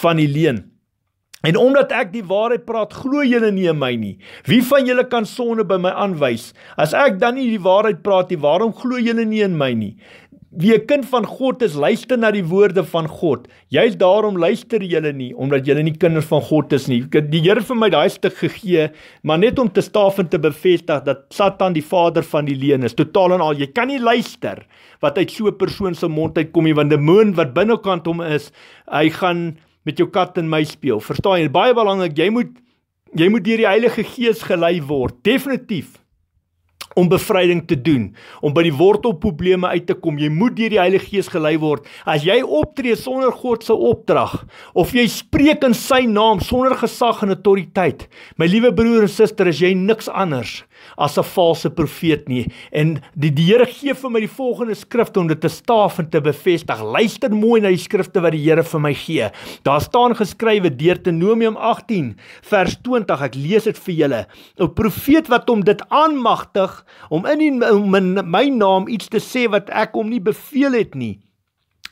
van die leen. En omdat ek die waarheid praat, glo julle nie my nie. Wie van julle kan sonde by my aanwys? As ek dan nie die waarheid praat nie, waarom glo julle nie in my nie? Wie 'n kind van God is, luister na die woorde van God. Jy's daarom luister julle nie omdat julle nie kinders van God is nie. Die Here vir my daai stuk gegee, maar net om te staaf en te bevestig dat Satan die vader van die leuen is. Totaal en al, jy kan nie luister wat uit so 'n persoon se mond uitkom nie want die demoon wat binnekant hom is, hy gaan met jou kat en my speel. Verstaan jy? Baie belangrik, jy moet jy moet deur die Heilige Gees gelei word. Definitief om bevryding te doen, om by die wortelprobleme uit te kom. Jy moet deur die Heilige Gees gelei word. As jy optree sonder God se opdrag of jy spreek in sy naam sonder gesag en autoriteit, my liewe broer en suster, as jy niks anders as 'n valse profeet nie. En die, die Here gee vir my die volgende skrifte om dit te staaf en te bevestig. Luister mooi na die skrifte wat die Here vir my gee. Daar staan geskrywe Deuteronomium 18 vers 20. Ek lees dit vir julle. 'n Profeet wat hom dit aanmagtig om in die, om my, my naam iets te sê wat ek hom nie beveel het nie,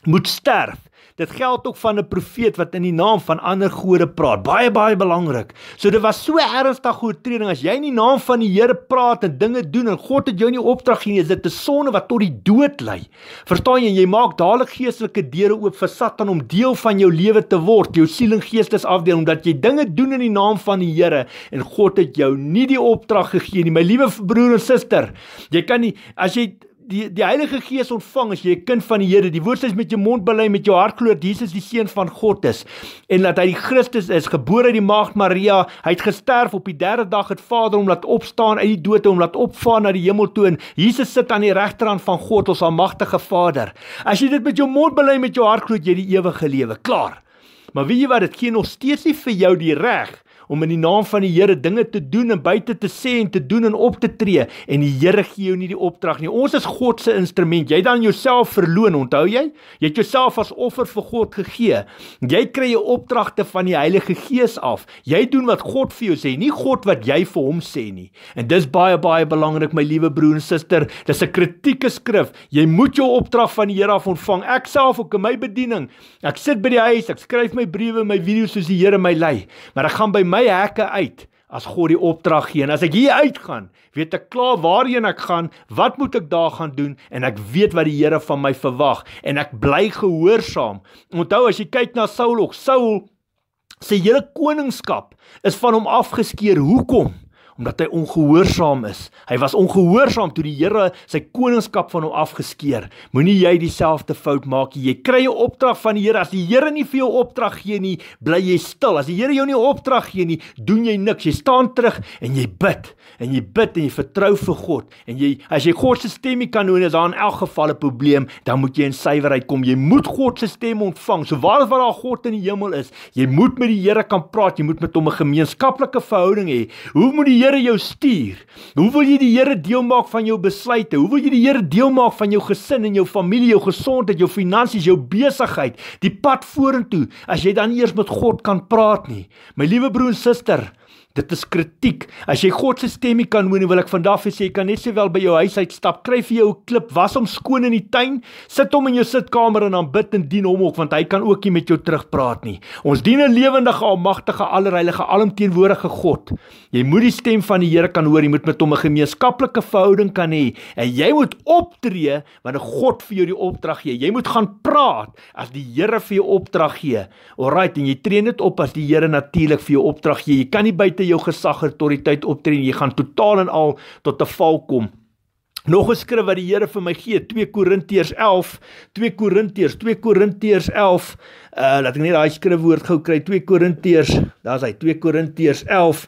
moet sterf. Dit geld ook van 'n profeet wat in die naam van ander gode praat. Baie baie belangrik. So dit was so ernstig oortreding as jy in die naam van die Here praat en dinge doen en God het jou nie opdrag gee nie, is dit 'n sonde wat tot die dood lei. Verstaan jy? Jy maak dadelik geestelike deure oop vir Satan om deel van jou lewe te word, jou siel en geestes afdeling omdat jy dinge doen in die naam van die Here en God het jou nie die opdrag gegee nie. My liewe broer en suster, jy kan nie as jy die die Heilige Gees ontvang as jy 'n kind van die Here. Die Woord sê met jou mond bely en met jou hart glo dat Jesus die seun van God is en dat hy die Christus is, gebore uit die maagd Maria. Hy het gesterf op die derde dag het Vader hom laat opstaan uit die dood en hom laat opvaar na die hemel toe en Jesus sit aan die regterhand van God, ons almagtige Vader. As jy dit met jou mond bely en met jou hart glo, jy die ewige lewe. Klaar. Maar wie weet wat dit gee nog steeds nie vir jou die reg nie om in die naam van die Here dinge te doen en buite te sê en te doen en op te tree en die Here gee jou nie die opdrag nie. Ons is God se instrument. Jy dan jouself verloon, onthou jy? Jy het jouself as offer vir God gegee. Jy kry jou opdragte van die Heilige Gees af. Jy doen wat God vir jou sê, nie God wat jy vir hom sê nie. En dis baie baie belangrik my liewe broer en suster. Dis 'n kritieke skrif. Jy moet jou opdrag van die Here af ontvang. Ek self ook in my bediening. Ek sit by die huis, ek skryf my briewe, my video's soos die Here my lei. Maar ek gaan by my my hekke uit as God die opdrag gee. En as ek hier uitgaan, weet ek klaar waarheen ek gaan, wat moet ek daar gaan doen en ek weet wat die Here van my verwag en ek bly gehoorsaam. Onthou as jy kyk na Saul, Saul se hele koningskap is van hom afgeskeer. Hoekom? omdat hy ongehoorsaam is. Hy was ongehoorsaam toe die Here sy koningskap van hom afgeskeer. Moenie jy dieselfde fout maak nie. Jy kry 'n opdrag van die Here. As die Here nie vir jou opdrag gee nie, bly jy stil. As die Here jou nie opdrag gee nie, doen jy niks. Jy staan terug en jy bid. En jy bid en jy vertrou vir God. En jy as jy God se stem nie kan hoor, is daar in elk geval 'n probleem. Dan moet jy in suiwerheid kom. Jy moet God se stem ontvang. So waar wat daar God in die hemel is, jy moet met die Here kan praat. Jy moet met hom 'n gemeenskaplike verhouding hê. Hoe moet die Heere Here jou stuur? Hoe wil jy die Here deel maak van jou besluite? Hoe wil jy die Here deel maak van jou gesin en jou familie, jou gesondheid, jou finansies, jou besigheid, die pad vorentoe as jy dan eers met God kan praat nie? My liewe broer en suster, Dit is kritiek. As jy God se stemme kan hoor, wil ek vandag vir sê jy kan net sowel by jou huis uitstap, kry vir jou 'n klip, was hom skoon in die tuin, sit hom in jou sitkamer en aanbid en dien hom ook want hy kan ook nie met jou terugpraat nie. Ons dien 'n lewendige, almagtige, allerheilige, alomteenwoordige God. Jy moet die stem van die Here kan hoor, jy moet met hom 'n gemeenskaplike verhouding kan hê en jy moet optree wanneer God vir jou die opdrag gee. Jy moet gaan praat as die Here vir jou opdrag gee. Alraight, en jy tree net op as die Here natuurlik vir jou opdrag gee. Jy kan nie by buite jou gesag autoriteit optree en jy gaan totaal en al tot 'n val kom. Nog 'n skrif wat die Here vir my gee, 2 Korintiërs 11, 2 Korintiërs, 2 Korintiërs 11. Uh laat ek net daai skrifwoord gou kry, 2 Korintiërs. Daar's hy, 2 Korintiërs 11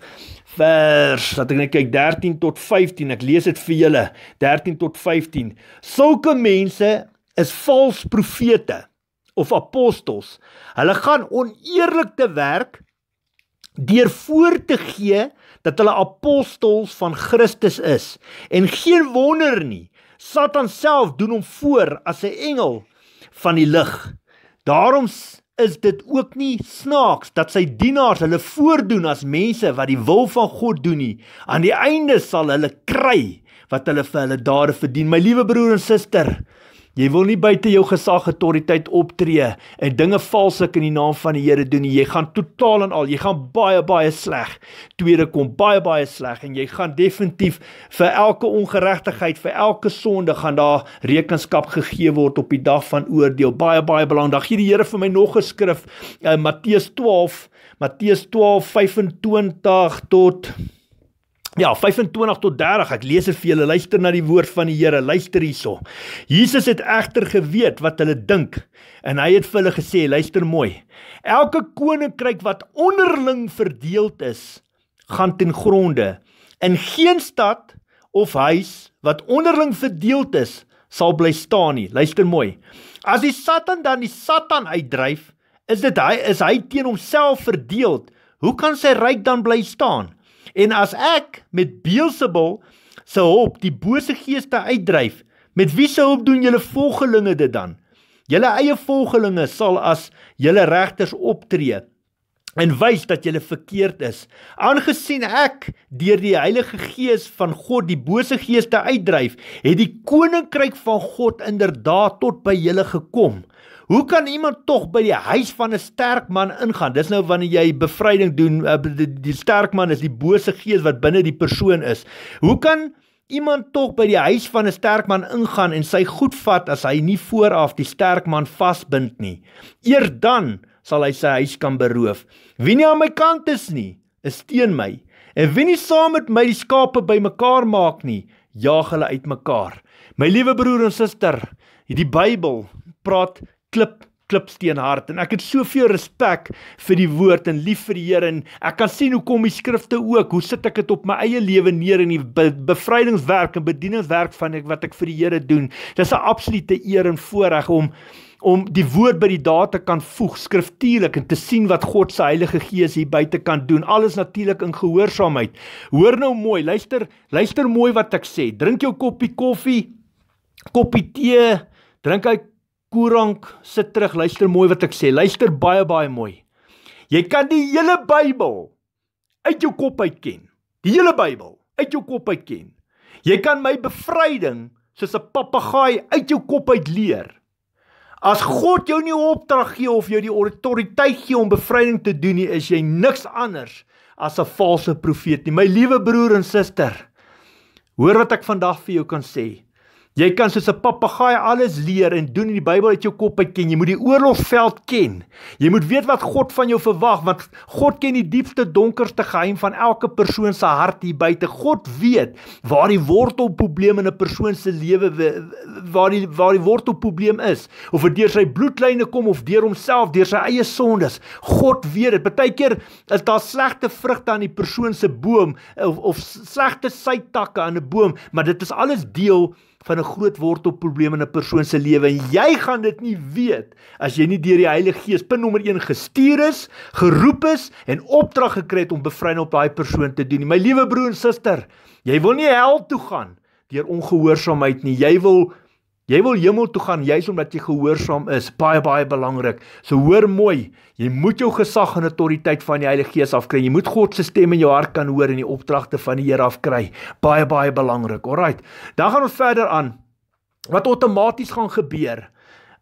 vers dat ek net kyk 13 tot 15 ek lees dit vir julle 13 tot 15 sulke mense is valse profete of apostels hulle gaan oneerlik te werk deur voor te gee dat hulle apostels van Christus is. En geen wonder nie. Satan self doen hom voor as 'n engel van die lig. Daarom is dit ook nie snaaks dat sy dienaars hulle voordoen as mense wat die wil van God doen nie. Aan die einde sal hulle kry wat hulle vir hulle dade verdien. My liewe broer en suster, Jy wil nie buite jou gesag autoriteit optree en dinge valsik in die naam van die Here doen nie. Jy gaan totaal en al, jy gaan baie baie sleg. Tweede kom baie baie sleg en jy gaan definitief vir elke ongeregtigheid, vir elke sonde gaan daar rekenskap gegee word op die dag van oordeel. Baie baie belangrik. Gee die Here vir my nog 'n skrif, uh, Matteus 12, Matteus 12:25 tot Ja, 25 tot 30. Ek lees dit vir julle. Luister na die woord van die Here. Luister hierso. Jesus het egter geweet wat hulle dink en hy het vir hulle gesê, luister mooi. Elke koninkryk wat onderling verdeeld is, gaan ten gronde. In geen stad of huis wat onderling verdeeld is, sal bly staan nie. Luister mooi. As die Satan dan die Satan uitdryf, is dit hy is hy teen homself verdeeld. Hoe kan sy ryk dan bly staan? En as ek met Beelzebul se hulp die bose geeste uitdryf, met wie se hulp doen julle volgelinge dit dan? Julle eie volgelinge sal as julle regters optree en wys dat julle verkeerd is. Aangesien ek deur die Heilige Gees van God die bose geeste uitdryf, het die koninkryk van God inderdaad tot by julle gekom. Hoe kan iemand tog by die huis van 'n sterk man ingaan? Dis nou wanneer jy bevryding doen, eh, die sterk man is die bose gees wat binne die persoon is. Hoe kan iemand tog by die huis van 'n sterk man ingaan en sy goed vat as hy nie vooraf die sterk man vasbind nie? Eer dan sal hy sy huis kan beroof. Wie nie aan my kant is nie, is teen my. En wie nie saam met my die skape bymekaar maak nie, jaag hulle uitmekaar. My liewe broer en suster, die Bybel praat klip klipsteenhard en ek het soveel respek vir die woord en lief vir die Here en ek kan sien hoe kom die skrifte ook hoe sit ek dit op my eie lewe neer in die bevrydingswerk en bedieningswerk van ek, wat ek vir die Here doen dis 'n absolute eer en voorreg om om die woord by die data kan voeg skriftuurlik en te sien wat God se Heilige Gees hier buite kan doen. Alles natuurlik in gehoorsaamheid. Hoor nou mooi, luister, luister mooi wat ek sê. Drink jou koppie koffie, koppie tee, drink hy Korank sit terug, luister mooi wat ek sê. Luister baie baie mooi. Jy kan die hele Bybel uit jou kop uit ken. Die hele Bybel uit jou kop uit ken. Jy kan my bevryding soos 'n papegaai uit jou kop uit leer. As God jou nie opdrag gee of jou die autoriteit gee om bevryding te doen nie, is jy niks anders as 'n valse profeet nie. My liewe broer en suster, hoor wat ek vandag vir jou kan sê. Jy kan soos 'n papegaai alles leer en doen in die Bybel uit jou kop uit ken. Jy moet die oorlogveld ken. Jy moet weet wat God van jou verwag want God ken die diepste donkerste geheim van elke persoon se hart hier buite. God weet waar die wortelprobleem in 'n persoon se lewe waar die waar die wortelprobleem is of dit deur sy bloedlyne kom of deur homself, deur sy eie sondes. God weet dit. Partykeer is daar slegte vrugte aan die persoon se boom of, of slegte sytakke aan 'n boom, maar dit is alles deel van 'n groot wortelprobleem in 'n persoon se lewe en jy gaan dit nie weet as jy nie deur die Heilige Gees punt nommer 1 gestuur is, geroep is en opdrag gekry het om bevryding op daai persoon te doen nie. My liewe broer en suster, jy wil nie hel toe gaan deur ongehoorsaamheid nie. Jy wil Jy wil hemel toe gaan juis omdat jy gehoorsaam is, baie baie belangrik. So hoor mooi, jy moet jou gesag en autoriteit van die Heilige Gees afkry. Jy moet God se stem in jou hart kan hoor en die opdragte van die Here afkry. Baie baie belangrik. Alraai. Dan gaan ons verder aan. Wat outomaties gaan gebeur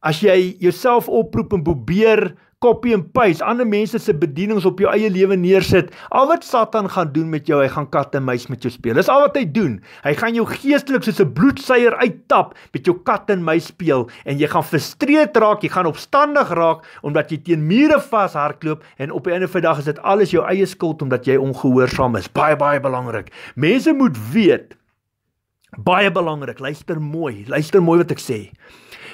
as jy jouself oproep en probeer copy and paste ander mense se bedienings op jou eie lewe neersit. Al wat Satan gaan doen met jou, hy gaan kat en muis met jou speel. Dis al wat hy doen. Hy gaan jou geestelik soos 'n bloedsuier uittap met jou kat en muis speel en jy gaan frustreerd raak, jy gaan opstandig raak omdat jy teen mure vashardloop en op 'n einde van die dag is dit alles jou eie skuld omdat jy ongehoorsaam is. Baie baie belangrik. Mense moet weet baie belangrik. Luister mooi. Luister mooi wat ek sê.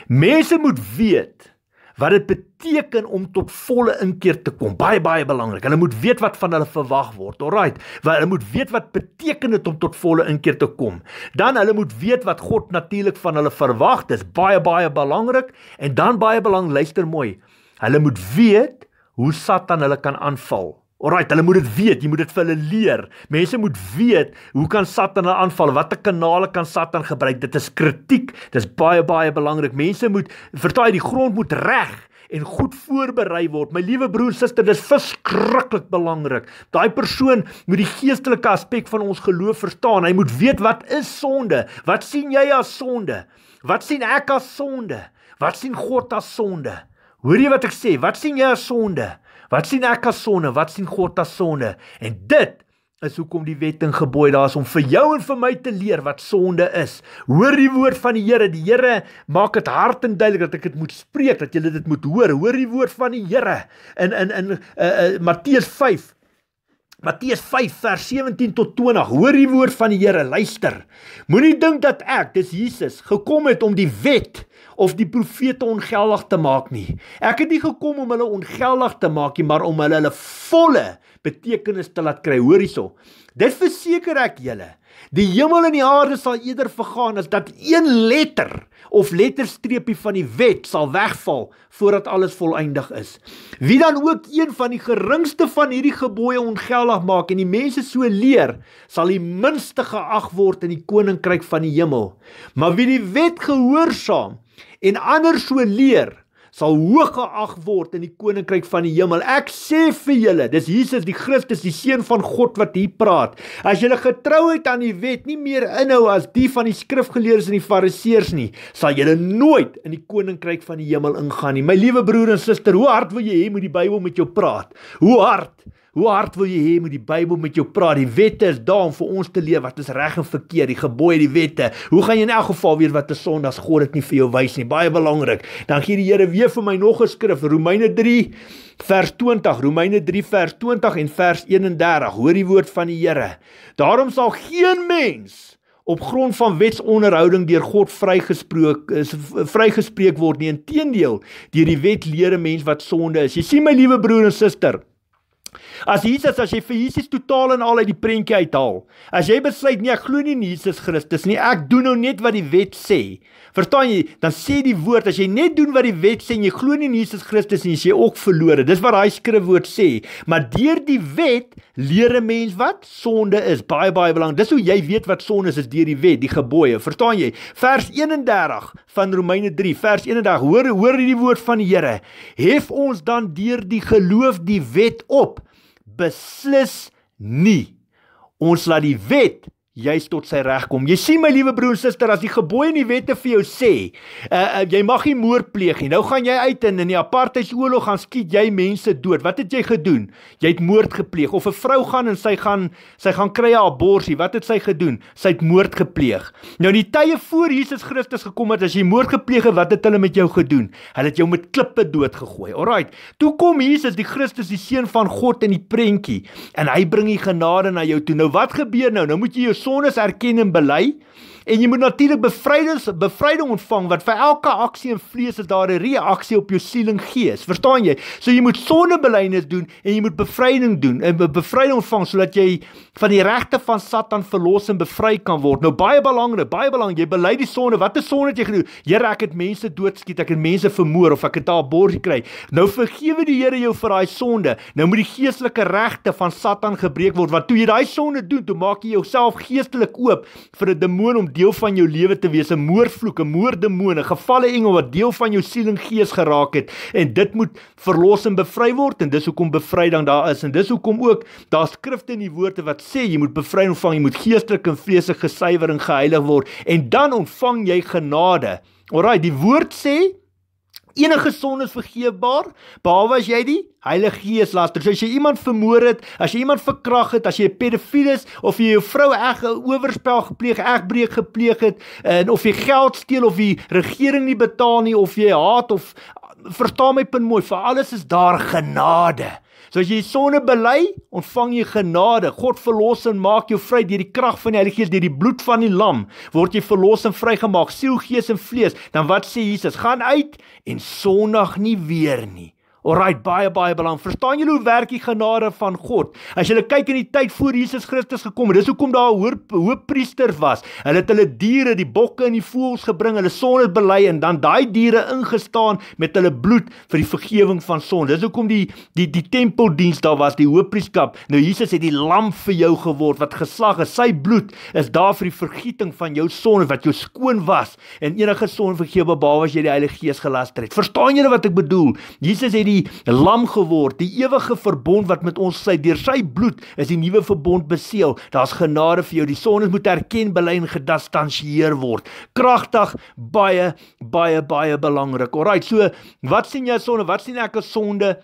Mense moet weet wat dit beteken om tot volle inkeer te kom. Baie baie belangrik. Hulle moet weet wat van hulle verwag word. Alraight. Want hulle moet weet wat beteken dit om tot volle inkeer te kom. Dan hulle moet weet wat God natuurlik van hulle verwag. Dis baie baie belangrik. En dan baie belangrik, luister mooi. Hulle moet weet hoe Satan hulle kan aanval. Alraai, hulle moet dit weet, jy moet dit vir hulle leer. Mense moet weet hoe kan Satan hulle aanval? Watter kanale kan Satan gebruik? Dit is kritiek. Dis baie baie belangrik. Mense moet vertaai die grond moet reg en goed voorberei word. My liewe broer en suster, dis verskriklik belangrik. Daai persoon moet die geestelike aspek van ons geloof verstaan. Hy moet weet wat is sonde? Wat sien jy as sonde? Wat sien ek as sonde? Wat sien God as sonde? Hoor jy wat ek sê? Wat sien jy as sonde? Wat sien ek as sonde? Wat sien God as sonde? En dit is hoekom die wet en gebooi daar is om vir jou en vir my te leer wat sonde is. Hoor die woord van die Here. Die Here maak dit hard en duidelik dat ek dit moet spreek, dat jy dit moet hoor. Hoor die woord van die Here in in in uh, uh, Matteus 5 Matteus 5 vers 17 tot 20 hoor die woord van die Here luister Moenie dink dat ek dis Jesus gekom het om die wet of die profete ongeldig te maak nie Ek het nie gekom om hulle ongeldig te maak nie maar om hulle hulle volle betekenis te laat kry hoor hierso Dit verseker ek julle Die hemel en die aarde sal eerder vergaan as dat een letter of letterstreepie van die wet sal wegval voordat alles volëindig is. Wie dan ook een van die geringste van hierdie gebooie ongeldig maak en die mense so leer, sal die minste geag word in die koninkryk van die hemel. Maar wie die wet gehoorsaam en ander so leer, sal hoog geag word in die koninkryk van die hemel. Ek sê vir julle, dis Jesus die Christus, die seun van God wat hier praat. As julle getrouheid aan die wet nie meer inhou as die van die skrifgeleerdes en die fariseërs nie, sal julle nooit in die koninkryk van die hemel ingaan nie. My liewe broer en suster, hoe hard wil jy hê moet die Bybel met jou praat? Hoe hard? Hoe hard wil jy hê moet die Bybel met jou praat? Die wette is daar om vir ons te leer wat is reg en verkeerd, die gebooie, die wette. Hoe gaan jy in elk geval weet wat 'n sondas God dit nie vir jou wys nie? Baie belangrik. Dan gee die Here weer vir my nog 'n skrif, Romeine 3 vers 20, Romeine 3 vers 20 en vers 31. Hoor die woord van die Here. Daarom sal geen mens op grond van wetsonderhouding deur God vrygespreek eh, is vrygespreek word nie inteendeel deur die wet leer 'n mens wat sonde is jy sien my liewe broer en suster As Jesus as jy vir Jesus totaal en al uit die prentjie uithaal. As jy besluit nee, ek glo nie in Jesus Christus nie. Ek doen nou net wat die wet sê. Verstaan jy? Dan sê die woord as jy net doen wat die wet sê en jy glo nie in Jesus Christus nie, jy sê ook verlore. Dis wat daai skrifwoord sê. Maar deur die wet leer 'n mens wat sonde is. Baie baie belangrik. Dis hoe jy weet wat sonde is, is deur die wet, die gebooie. Verstaan jy? Vers 31 van Romeine 3, vers 31. Hoor hoor hierdie woord van die Here. Hef ons dan deur die geloof die wet op? Beslis nie. Ons laat die wet juis tot sy reg kom. Jy sien my liewe broer en suster, as die gebooie en die wette vir jou sê, uh, uh, jy mag nie moord pleeg nie. Nou gaan jy uit en in die apartheidsoorlog gaan skiet jy mense dood. Wat het jy gedoen? Jy het moord gepleeg. Of 'n vrou gaan en sy gaan sy gaan kry 'n abortus. Wat het sy gedoen? Sy het moord gepleeg. Nou in die tye voor Jesus Christus gekom het, as jy moord gepleeg het, wat het hulle met jou gedoen? Hulle het jou met klippe doodgegooi. Alraai. Toe kom Jesus, die Christus, die seun van God in die prentjie en hy bring die genade na jou toe. Nou wat gebeur nou? Nou moet jy jou sondes erken en bely En jy moet natuurlik bevrydings bevryding ontvang want vir elke aksie in vlees is daar 'n reaksie op jou siel en gees. Verstaan jy? So jy moet sondebelydenis doen en jy moet bevryding doen en eh, bevryding ontvang sodat jy van die regte van Satan verlos en bevry kan word. Nou baie belangrik, baie belangrik, jy bely die sonde. Wat 'n sonde het jy gedoen? Here, ek het mense doodskiet, ek het mense vermoor of ek het daar borg gekry. Nou vergewe die Here jou vir daai sonde. Nou moet die geestelike regte van Satan gebreek word. Want toe jy daai sonde doen, toe maak jy jouself geestelik oop vir 'n demoon om deel van jou lewe te wees, 'n moordvloek, 'n moorddemone, gevalle engel wat deel van jou siel en gees geraak het en dit moet verlos en bevry word en dis hoekom bevryding daar is en dis hoekom ook daar skrifte in die woorde wat sê jy moet bevry en ontvang, jy moet geestelik en vleeslik gesuiwer en geheilig word en dan ontvang jy genade. Alraai, die woord sê Enige sonde is vergeefbaar behalwe as jy die Heilige Gees laster. So as jy iemand vermoor het, as jy iemand verkrag het, as jy 'n pedofiel is of jy jou vrou eg oorspel gepleeg, egbreek gepleeg het en of jy geld steel of die regering nie betaal nie of jy haat of verstaan my punt mooi, vir alles is daar genade. So as jy sonde bely, ontvang jy genade. God verlos en maak jou vry deur die krag van die Heilige Gees, deur die bloed van die lam. Word jy verlos en vrygemaak, siel, gees en vlees. Dan wat sê Jesus? Gaan uit en sondig nie weer nie. Alrite, baie baie belang. Verstaan julle hoe werk die genade van God? As julle kyk in die tyd voor Jesus Christus gekom het, dis hoekom daar 'n hoofpriester was. Hulle het hulle diere, die bokke en die voëls gebring, hulle sondes bely en dan daai diere ingestaan met hulle bloed vir die vergifnis van sonde. Dis hoekom die die die tempeldiens daar was, die hoofpriesterskap. Nou Jesus het die lam vir jou geword wat geslag is. Sy bloed is daar vir die vergifnis van jou sonde wat jou skoon was en enige sonde vergewe behalwe as jy die Heilige Gees gelaster het. Verstaan julle wat ek bedoel? Jesus het die die lam geword, die ewige verbond wat met ons sluit deur sy bloed is die nuwe verbond beseël. Daar's genade vir jou. Die sondes moet erken, bely en gedistansieer word. Kragtig, baie baie baie belangrik. Alraight, so wat sien jy as sonde? Wat sien ek as sonde?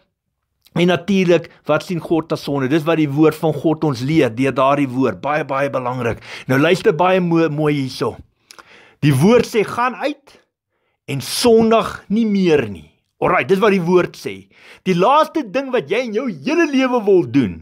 En natuurlik, wat sien God as sonde? Dis wat die woord van God ons leer deur daardie woord. Baie baie belangrik. Nou luister baie mooi, mooi hierso. Die woord sê gaan uit en sondig nie meer nie. Alraai, dis wat die woord sê. Die laaste ding wat jy in jou hele lewe wil doen,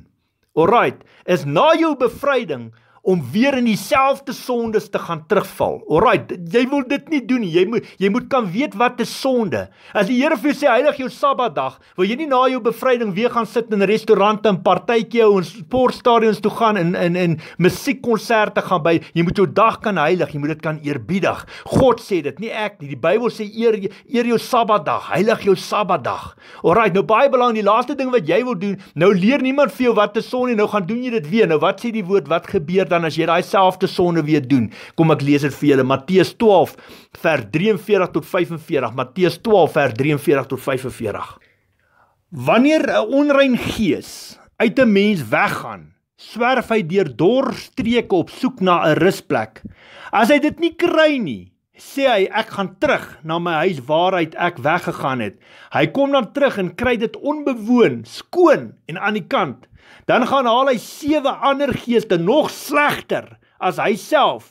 alraai, is na jou bevryding om weer in dieselfde sondes te gaan terugval. Alraai, jy wil dit nie doen nie. Jy moet jy moet kan weet wat 'n sonde. As die Here vir jou sê heilig jou Sabbatdag, wil jy nie na jou bevryding weer gaan sit in restaurante en partytjies en sportstadions toe gaan en en en musiekkonserte gaan by. Jy moet jou dag kan heilig, jy moet dit kan eerbiedig. God sê dit, nie ek nie. Die Bybel sê eer eer jou Sabbatdag, heilig jou Sabbatdag. Alraai, nou baie belangrik, die laaste ding wat jy wil doen, nou leer niemand vir jou wat 'n sonde nie. Nou gaan doen jy dit weer. Nou wat sê die woord? Wat gebeur? dan as jy daai selfde sonde weer doen. Kom ek lees dit vir julle Matteus 12 vers 43 tot 45. Matteus 12 vers 43 tot 45. Wanneer 'n onrein gees uit 'n mens weggaan, swerf hy deur dorstreke op soek na 'n rusplek. As hy dit nie kry nie, sê hy ek gaan terug na my huis waaruit ek weggegaan het. Hy kom dan terug en kry dit onbewoon, skoon en aan die kant dan gaan haal hy sewe ander geeste nog slegter as hy self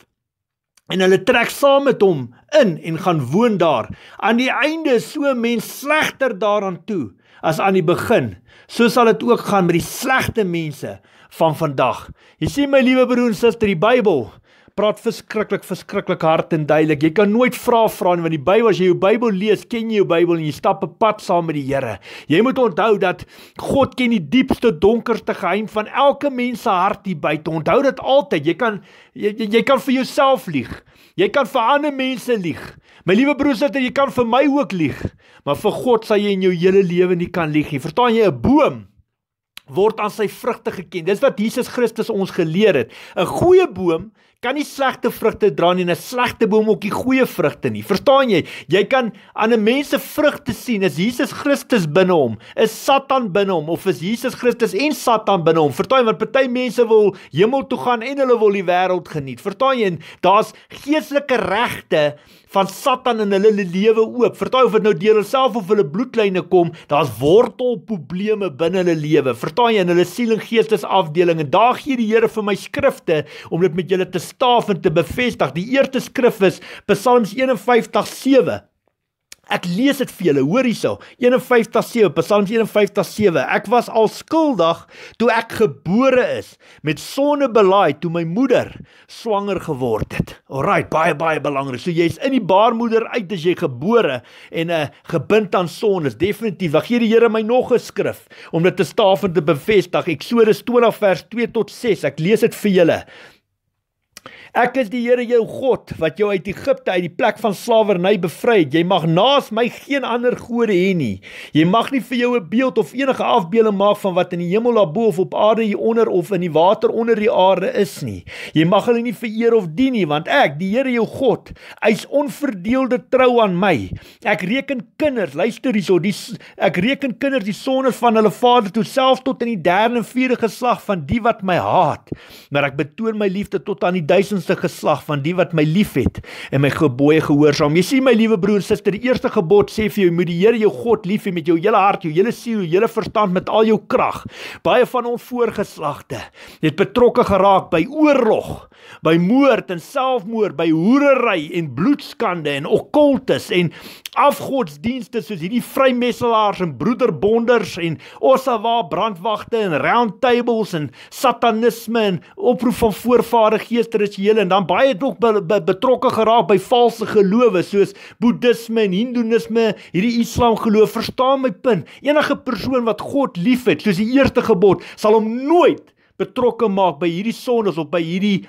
en hulle trek saam met hom in en gaan woon daar aan die einde so mens slegter daaraan toe as aan die begin so sal dit ook gaan met die slegte mense van vandag jy sien my liewe broer en suster die Bybel praat verskriklik verskriklik hard en duidelik. Jy kan nooit vra vra nie want die Bybel as jy jou Bybel lees, ken jy jou Bybel en jy stap 'n pad saam met die Here. Jy moet onthou dat God ken die diepste donkerste geheim van elke mens se hart hier buite. Onthou dit altyd. Jy kan jy, jy kan vir jouself lieg. Jy kan vir ander mense lieg. My liewe broers en susters, jy kan vir my ook lieg, maar vir God sal jy in jou hele lewe nie kan lieg nie. Verstaan jy 'n boom word aan sy vrugte geken. Dis wat Jesus Christus ons geleer het. 'n Goeie boom kan nie slegte vrugte dra nie en 'n slegte boom ook nie goeie vrugte nie. Verstaan jy? Jy kan aan 'n mens se vrugte sien as Jesus Christus binne hom, is Satan binne hom of is Jesus Christus en Satan binne hom? Verstaan jy? Want party mense wil hemel toe gaan en hulle wil die wêreld geniet. Verstaan jy? Daar's geestelike regte van Satan in hulle lewe oop. Vertaai of dit nou deur hulself of hulle bloedlyne kom, daar's wortelprobleme binne hulle lewe. Vertaai in hulle siel en geestesafdeling en daar gee die Here vir my skrifte om dit met julle te staaf en te bevestig. Die eerste skrif is Psalms 51:7. Ek lees dit vir julle. Hoor hierso. 51:7 Psalm 51:7. Ek was al skuldig toe ek gebore is met sonde belaaid toe my moeder swanger geword het. Alraai, baie baie belangrik. So jy's in die baarmoeder uit as jy gebore en 'n uh, eh, gebind aan sonde is definitief. Wag gee die Here my nog 'n skrif om dit te staaf en te bevestig. Eksodus 20:2 tot 6. Ek lees dit vir julle. Ek is die Here jou God wat jou uit Egipte uit die plek van slawerny bevry het. Jy mag naas my geen ander gode hê nie. Jy mag nie vir jou 'n beeld of enige afbeelde maak van wat in die hemel daarbo of op aarde hieronder of in die water onder die aarde is nie. Jy mag hulle nie vereer of dien nie, want ek, die Here jou God, eis onverdeelde trou aan my. Ek reken kinders, luister hierso, die ek reken kinders die sonde van hulle vader toe self tot in die derde en vierde geslag van die wat my haat. Maar ek betoon my liefde tot aan die duisend eerste geslag van die wat my liefhet en my gebooie gehoorsaam. Jy sien my liewe broer, suster, die eerste gebod sê vir jou moet die Here jou God lief hê met jou hele hart, jou hele siel, jou hele verstand met al jou krag. Baie van ons voorgeslagte het betrokke geraak by oorlog, by moord en selfmoord, by hoerery en bloedskande en okkultes en afgodsdienste soos hierdie vrymesselaars en broederbonders en Osawa brandwagte en round tables en satanisme en oproep van voorvaderegeeste rituele en dan baie dog be, be, betrokke geraak by valse gelowe soos boeddisme en hindoenisme hierdie islam geloof verstaan my punt enige persoon wat God liefhet soos die eerste gebod sal hom nooit betrokke maak by hierdie sondes of by hierdie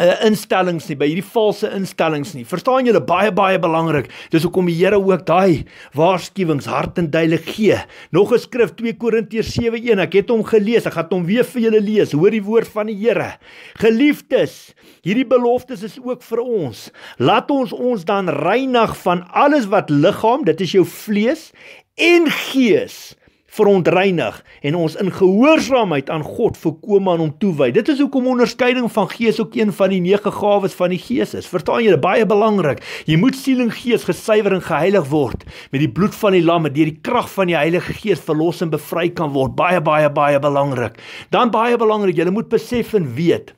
uh, instellings nie, by hierdie valse instellings nie. Verstaan julle baie baie belangrik. Dis hoekom die Here ook daai waarskuwings hard en duidelik gee. Nog 'n skrif 2 Korintiërs 7:1. Ek het hom gelees. Ek gaan hom weer vir julle lees. Hoor die woord van die Here. Geliefdes, hierdie beloftes is ook vir ons. Laat ons ons dan reinig van alles wat liggaam, dit is jou vlees en gees verontreinig en ons in gehoorsaamheid aan God verkome aan hom toewy. Dit is hoekom onderskeiding van gees ook een van die nege gawes van die gees is. Verstaan julle baie belangrik. Jy moet siel en gees gesuiwer en geheilig word met die bloed van die lam en deur die krag van die Heilige Gees verlos en bevry kan word. Baie baie baie belangrik. Dan baie belangrik, jy moet besef en weet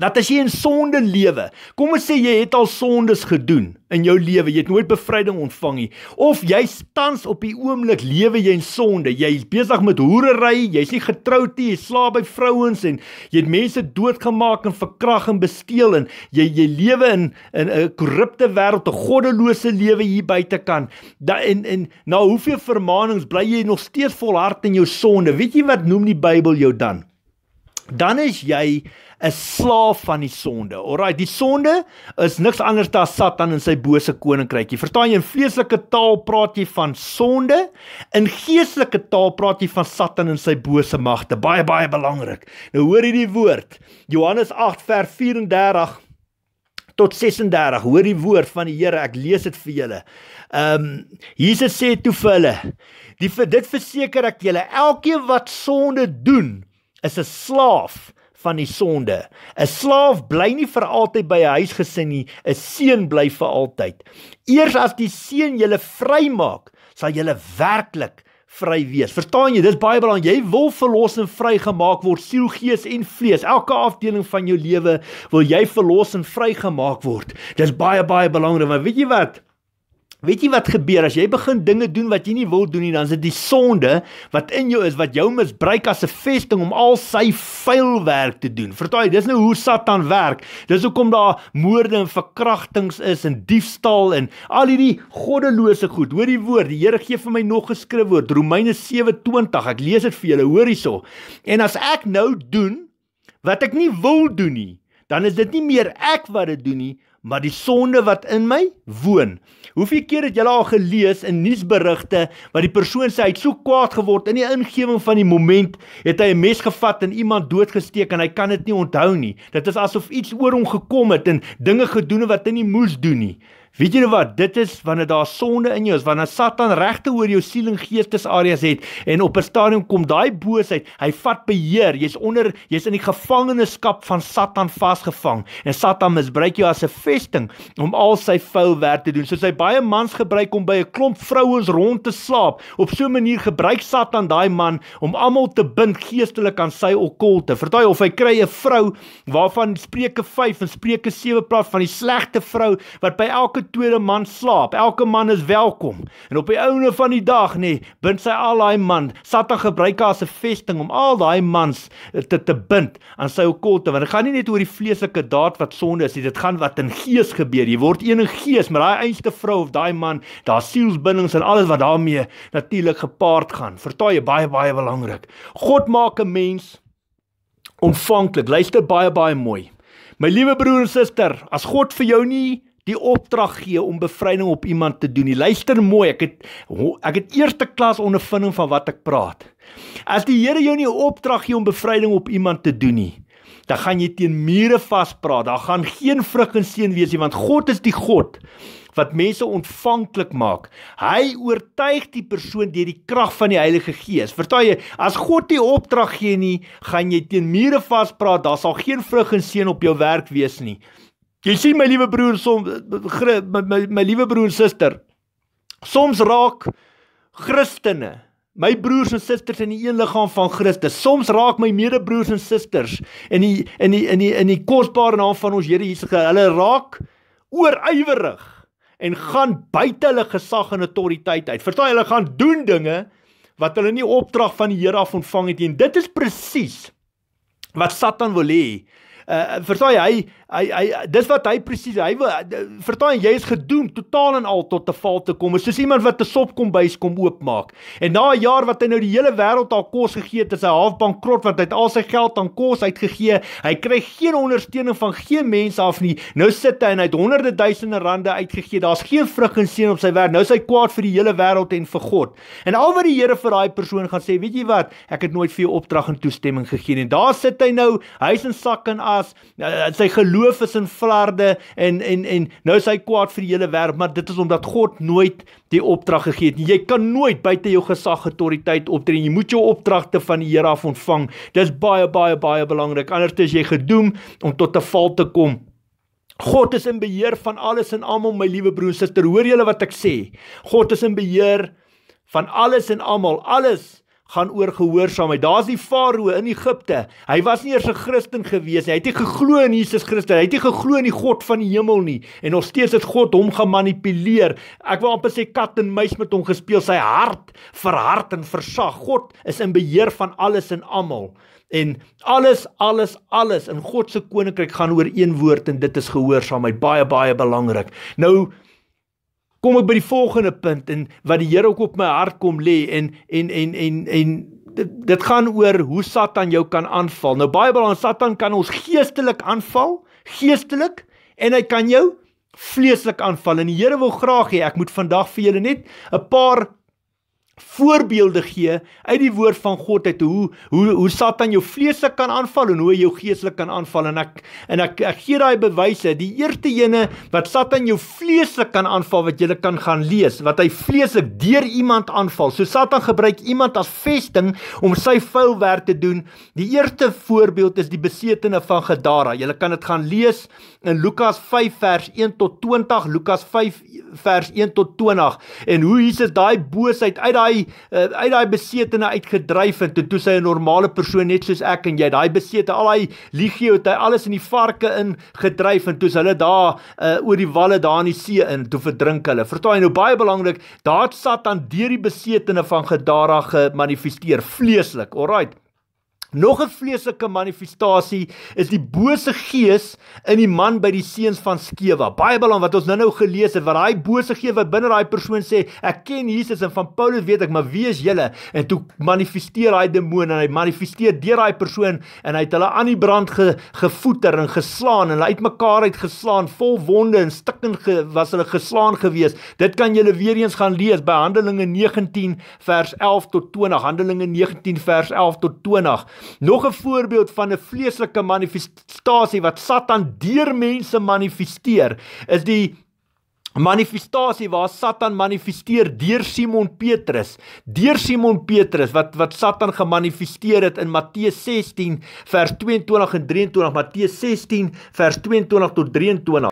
dat as jy in sonde lewe, kom ons sê jy het al sondes gedoen in jou lewe, jy het nooit bevryding ontvang nie, of jy tans op die oomblik lewe jy in sonde, jy's besig met hoerery, jy's nie getroud nie, jy slaap by vrouens en jy het mense doodgemaak en verkrag en gesteel en jy jy lewe in in 'n korrupte wêreld, 'n goddelose lewe hier buitekant. Da en en na hoeveel vermaanings bly jy nog steeds volhard in jou sonde? Weet jy wat noem die Bybel jou dan? Dan is jy 'n slaaf van die sonde. Alraai, die sonde is niks anders as Satan in sy bose koninkrykie. Vertaal jy in vleeslike taal praat jy van sonde, in geestelike taal praat jy van Satan en sy bose magte. Baie baie belangrik. Nou hoor hierdie woord. Johannes 8 vers 34 tot 36 hoor die woord van die Here ek lees dit vir julle. Ehm um, Jesus sê toe vir hulle die vir dit verseker ek julle elkeen wat sonde doen is 'n slaaf van die sonde. 'n Slaaf bly nie vir altyd by 'n huisgesin nie, 'n seun bly vir altyd. Eers as die seun julle vrymaak, sal julle werklik vry wees. Verstaan jy? Dis baie belangrik. Jy wil verlos en vrygemaak word, siel, gees en vlees. Elke afdeling van jou lewe wil jy verlos en vrygemaak word. Dis baie baie belangrik. Maar weet jy wat? Weet jy wat gebeur as jy begin dinge doen wat jy nie wil doen nie, dan is dit die sonde wat in jou is wat jou misbruik as 'n vesting om al sy vuil werk te doen. Vertel jy, dis nou hoe Satan werk. Dis hoekom daar moorde en verkrachtings is en diefstal en al hierdie goddelose goed. Hoor die woord, die Here gee vir my nog 'n skrifwoord, Romeine 7:20. Ek lees dit vir julle, hoor hierso. En as ek nou doen wat ek nie wil doen nie, dan is dit nie meer ek wat dit doen nie, maar die sonde wat in my woon. Hoeveel keer het jy al gelees in nuusberigte wat die persoon sê hy het so kwaad geword in die ingewing van die moment het hy 'n mes gevat en iemand doodgesteek en hy kan dit nie onthou nie. Dit is asof iets oor hom gekom het en dinge gedoen wat hy nie moes doen nie. Weet julle wat? Dit is wanneer daar sonde in jou is, wanneer Satan regte oor jou siel en geestesareas het en op 'n stadium kom daai boosheid, hy vat beheer. Jy's onder, jy's in die gevangenskap van Satan vasgevang en Satan misbruik jou as 'n vesting om al sy vuil werk te doen. Soos hy baie mans gebruik om by 'n klomp vrouens rond te slaap, op so 'n manier gebruik Satan daai man om almal te bind geestelik aan sy okkulte. Vertel of hy kry 'n vrou waarvan Spreuke 5 en Spreuke 7 praat van die slegte vrou wat by elke tweede man slaap. Elke man is welkom. En op die ouene van die dag nê, nee, bind sy al daai man. Satan gebruik haar as 'n vesting om al daai mans eh, te te bind aan sy okkulte. Want dit gaan nie net oor die vleeslike daad wat sonde is nie, dit gaan wat in gees gebeur. Jy word een in gees met daai eenste vrou of daai man, daar sielsbindings en alles wat daarmee natuurlik gepaard gaan. Vertaai baie baie belangrik. God maak 'n mens ontvanklik. Luister baie baie mooi. My liewe broer en suster, as God vir jou nie die opdrag gee om bevryding op iemand te doen. Jy luister mooi, ek het ek het eerste klas ondervinding van wat ek praat. As die Here jou nie opdrag gee om bevryding op iemand te doen nie, dan gaan jy teen mure vaspraat. Daar gaan geen vrug en seën wees nie want God is die God wat mense ontvanklik maak. Hy oortuig die persoon deur die krag van die Heilige Gees. Verstaan jy? As God nie opdrag gee nie, gaan jy teen mure vaspraat. Daar sal geen vrug en seën op jou werk wees nie. Jy sien my liewe broer soms my, my my liewe broer suster soms raak Christene My broers en susters in die een liggaam van Christus. Soms raak my medebroers en susters in die in die in die in die kosbare naam van ons Here Jesus, hulle raak oorywerig en gaan buite hulle gesag en autoriteit uit. Verstaan jy, hulle gaan doen dinge wat hulle nie opdrag van die Here af ontvang het nie. En dit is presies wat Satan wil hê uh, eh, eh, verstaan jy hy, hy hy dis wat hy presies hy wil eh, verstaan jy is gedoem totaal en al tot te val te kom soos iemand wat 'n sop kom bys kom oopmaak en na 'n jaar wat hy nou die hele wêreld al kos gegee het is hy half bankrot want hy het al sy geld aan kos uitgegee hy kry geen ondersteuning van geen mense af nie nou sit hy en hy het honderde duisende rande uitgegee daar's geen vrug en seën op sy werk nou is hy kwaad vir die hele wêreld en vir God en al wat die Here vir daai persoon gaan sê weet jy wat ek het nooit vir jou opdrag en toestemming gegee nie daar sit hy nou hy's in sak en ar, as eh, sy geloof is in flarde en en en nou is hy kwaad vir die hele wêreld, maar dit is omdat God nooit die opdrag gegee het nie. Jy kan nooit buite jou gesag autoriteit optree nie. Jy moet jou opdragte van die Here af ontvang. Dis baie baie baie belangrik. Anders is jy gedoem om tot 'n val te kom. God is in beheer van alles en almal, my liewe broer en suster. Hoor julle wat ek sê? God is in beheer van alles en almal. Alles gaan oor gehoorsaamheid. Daar's die farao in Egipte. Hy was nie eers 'n Christen gewees nie. Hy het nie geglo in Jesus Christus. Hy het nie geglo in die God van die hemel nie. En nog steeds het God hom gemanipuleer. Ek wil amper sê kat en muis met hom gespeel. Sy hart verhard en versag. God is in beheer van alles en almal. En alles alles alles in God se koninkryk gaan oor een woord en dit is gehoorsaamheid. Baie baie belangrik. Nou kom ek by die volgende punt en wat die Here ook op my hart kom lê en en en en en, en dit, dit gaan oor hoe Satan jou kan aanval. Nou baie belangrik, Satan kan ons geestelik aanval, geestelik en hy kan jou vleeslik aanval. En die Here wil graag hê ek moet vandag vir julle net 'n paar voorbeelde gee uit die woord van God uit hoe hoe hoe Satan jou vleeslik kan aanval en hoe hy jou geestelik kan aanval en ek en ek, ek gee daai bewyse die eerste ene wat Satan jou vleeslik kan aanval wat jy kan gaan lees wat hy vleeslik deur iemand aanval so Satan gebruik iemand as vesting om sy vuil werk te doen die eerste voorbeeld is die besetene van Gadara jy kan dit gaan lees in Lukas 5 vers 1 tot 20 Lukas 5 vers 1 tot 20 en hoe Jesus daai boosheid uit daai Eh, daai uh, uit daai besetene uitgedryf het en toe sy 'n normale persoon net soos ek en jy daai besete al daai legio het hy alles in die varke in gedryf en toe hulle daar uh, oor die walle daar in die see in toe verdrink hulle vertel hy nou baie belangrik daar het satan deur die besetene van gedara gemanifesteer vleeslik alraight Nog 'n vleeslike manifestasie is die bose gees in die man by die seuns van Skewa. Bybel wat ons nou-nou gelees het, wat daai bose gees wat binne daai persoon sê, ek ken Jesus en van Paulus weet ek, maar wie is julle? En toe manifesteer daai demoon en hy manifesteer deur daai persoon en hy het hulle aan die brand ge, gevoeter en geslaan en hulle uitmekaar uit geslaan, vol wonde en stikken ge, was hulle geslaan gewees. Dit kan julle weer eens gaan lees by Handelinge 19 vers 11 tot 20, Handelinge 19 vers 11 tot 20. Nog 'n voorbeeld van 'n vleeslike manifestasie wat Satan deur mense manifesteer, is die manifestasie waar Satan manifesteer deur Simon Petrus, deur Simon Petrus wat wat Satan gemanifesteer het in Matteus 16 vers 22 en 23, Matteus 16 vers 22 tot 23.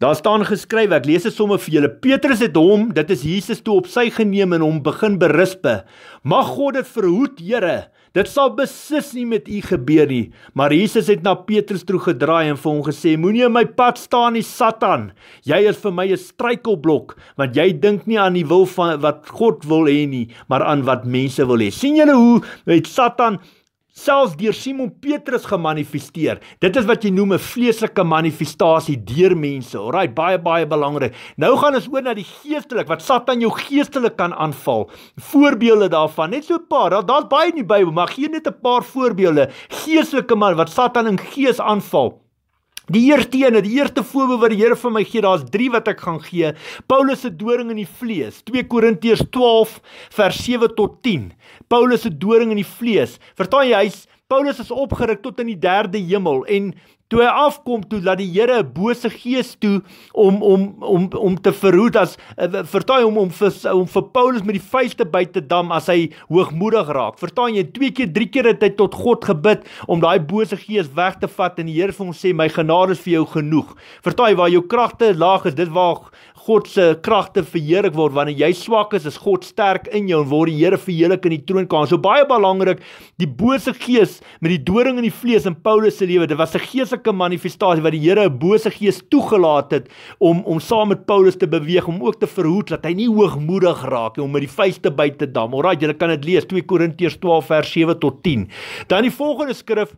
Daar staan geskryf, ek lees dit sommer vir julle. Petrus het hom, dit is Jesus toe op sy geneem en hom begin berispe. Mag God dit verhoed, Here, Dit sal beslis nie met u gebeur nie. Maar Jesus het na Petrus toe gedraai en vir hom gesê: Moenie in my pad staan nie, Satan. Jy is vir my 'n struikelblok, want jy dink nie aan die wil van wat God wil hê nie, maar aan wat mense wil hê. sien julle hoe met Satan selfs deur Simon Petrus gemanifesteer. Dit is wat jy noem 'n vleeslike manifestasie deur mense. Alraai, baie baie belangrik. Nou gaan ons oor na die geestelik wat Satan jou geestelik kan aanval. Voorbeelde daarvan, net so 'n paar. Daar's daar baie in die Bybel, maar gee net 'n paar voorbeelde geestelike man wat Satan in gees aanval. Die eerste ene, die eerste voorbe wat die Here vir my gee, daar's 3 wat ek gaan gee. Paulus se doring in die vlees, 2 Korintiërs 12 vers 7 tot 10. Paulus se doring in die vlees. Vertaal jy hy's Paulus is opgeruk tot in die derde hemel en toe hy afkom toe laat die Here 'n bose gees toe om om om om te verhoed as eh, vertaai hom om vir om vir Paulus met die vuiste by te dam as hy hoogmoedig raak. Vertaai jy twee keer, drie keer het hy tot God gebid om daai bose gees weg te vat en die Here vir hom sê my genade is vir jou genoeg. Vertaai waar jou kragte laag is, dit waar God se kragte verheerlik word wanneer jy swak is, is God sterk in jou en word die Here verheerlik in die troonkamer. So baie belangrik, die bose gees met die doring in die vlees in Paulus se lewe, dit was 'n geestelike manifestasie wat die Here 'n bose gees toegelaat het om om saam met Paulus te beweeg om ook te verhoed dat hy nie hoogmoedig raak nie om met die vuiste by te dam. Alraai, julle kan dit lees 2 Korintiërs 12 vers 7 tot 10. Dan die volgende skrif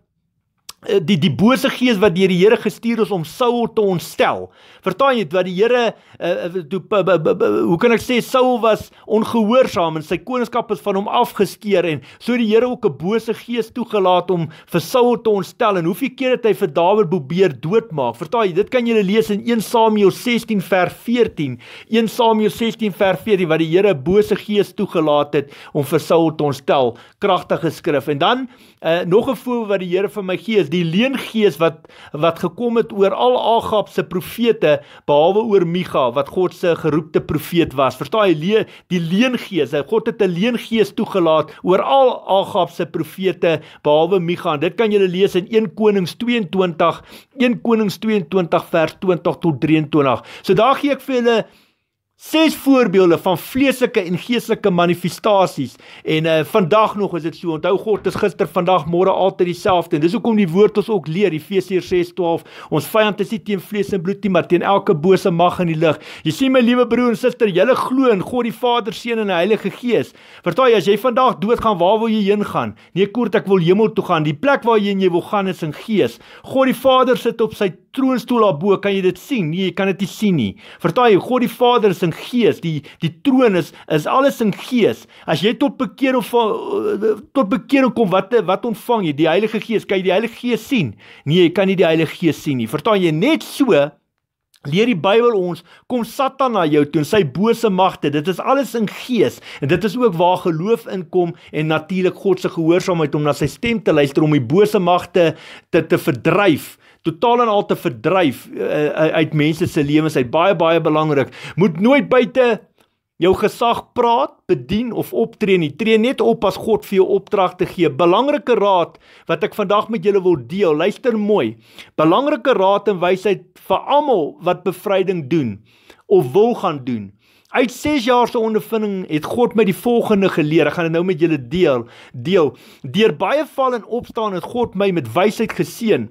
Eh, die die bose gees wat deur die Here gestuur is om Saul te ontstel. Vertaal jy dat die Here eh, eh, hoe kan ek sê Saul was ongehoorsaam en sy koningskap is van hom afgeskeer en so die Here ook 'n bose gees toegelaat om vir Saul te ontstel en hoeveel keer het hy vir Dawid probeer doodmaak? Vertaal jy dit kan jy lees in 1 Samuel 16 vers 14. 1 Samuel 16 vers 14 wat die Here 'n bose gees toegelaat het om vir Saul te ontstel. Kragtige skrif. En dan uh, nog 'n voorbeeld wat die Here vir my gee is die leengees wat wat gekom het oor al Agab se profete behalwe oor Micha wat God se geroepte profeet was. Verstaan jy le die leengees. God het 'n leengees toegelaat oor al Agab se profete behalwe Micha. En dit kan jy lees in 1 Konings 22 1 Konings 22 vers 20 tot 23. So daar gee ek vir julle ses voorbeelde van vleeslike en geestelike manifestasies en uh, vandag nog is dit so onthou God is gister vandag môre altyd dieselfde en dis hoekom die woord ons ook leer Efesiërs 6:12 ons vyand is nie teen vlees en bloed nie maar teen elke bose mag in die lig jy sien my liewe broer en suster julle glo in God die Vader seën en die Heilige Gees vertel jy as jy vandag doodgaan waar wil jy heen gaan nee kort ek wil hemel toe gaan die plek waar jy en jy wil gaan is in gees God die Vader sit op sy troonstoel daarbo, kan jy dit sien? Nee, jy kan dit nie sien nie. Vertaal jy God die Vader is in gees, die die troon is is alles in gees. As jy tot bekering eh, tot bekering kom, wat wat ontvang jy? Die Heilige Gees. Kan jy die Heilige Gees sien? Nee, jy kan nie die Heilige Gees sien nie. Vertaal jy net so Leer die Bybel ons, kom Satan na jou toe en sy bose magte, dit is alles in gees en dit is ook waar geloof inkom en natuurlik God se gehoorsaamheid om na sy stem te luister om die bose magte te te verdryf totaal en al te verdryf uh, uit mense se lewens uit baie baie belangrik moet nooit buite jou gesag praat, bedien of optree nie. Tree net op as God vir jou opdragte gee. Belangrike raad wat ek vandag met julle wil deel. Luister mooi. Belangrike raad en wysheid vir almal wat bevryding doen of wil gaan doen. Uit 6 jaar se ondervinding het God my die volgende geleer. Ek gaan dit nou met julle deel. Deel. Deur baie val en opstaan het God my met wysheid geseën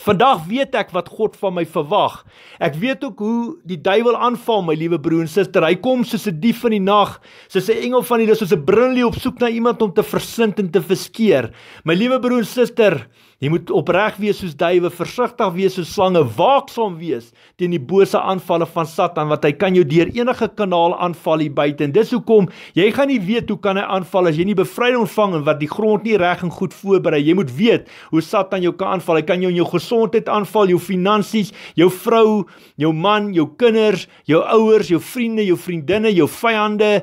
Vandag weet ek wat God van my verwag. Ek weet ook hoe die duiwel aanval my liewe broer en suster. Hy kom soos 'n dief in die nag, soos 'n engel van die lig, soos 'n brinlie op soek na iemand om te verslind en te verskeer. My liewe broer en suster, Jy moet opreg wees soos duwe, versigtig wees soos slange, waaksaam wees teen die bose aanvalle van Satan want hy kan jou deur enige kanaal aanval hier buite. En dis hoekom jy gaan nie weet hoe kan hy aanval as jy nie bevryding ontvang en wat die grond nie reg en goed voorberei. Jy moet weet hoe Satan jou kan aanval. Hy kan jou in jou gesondheid aanval, jou finansies, jou vrou, jou man, jou kinders, jou ouers, jou vriende, jou vriendinne, jou vyande,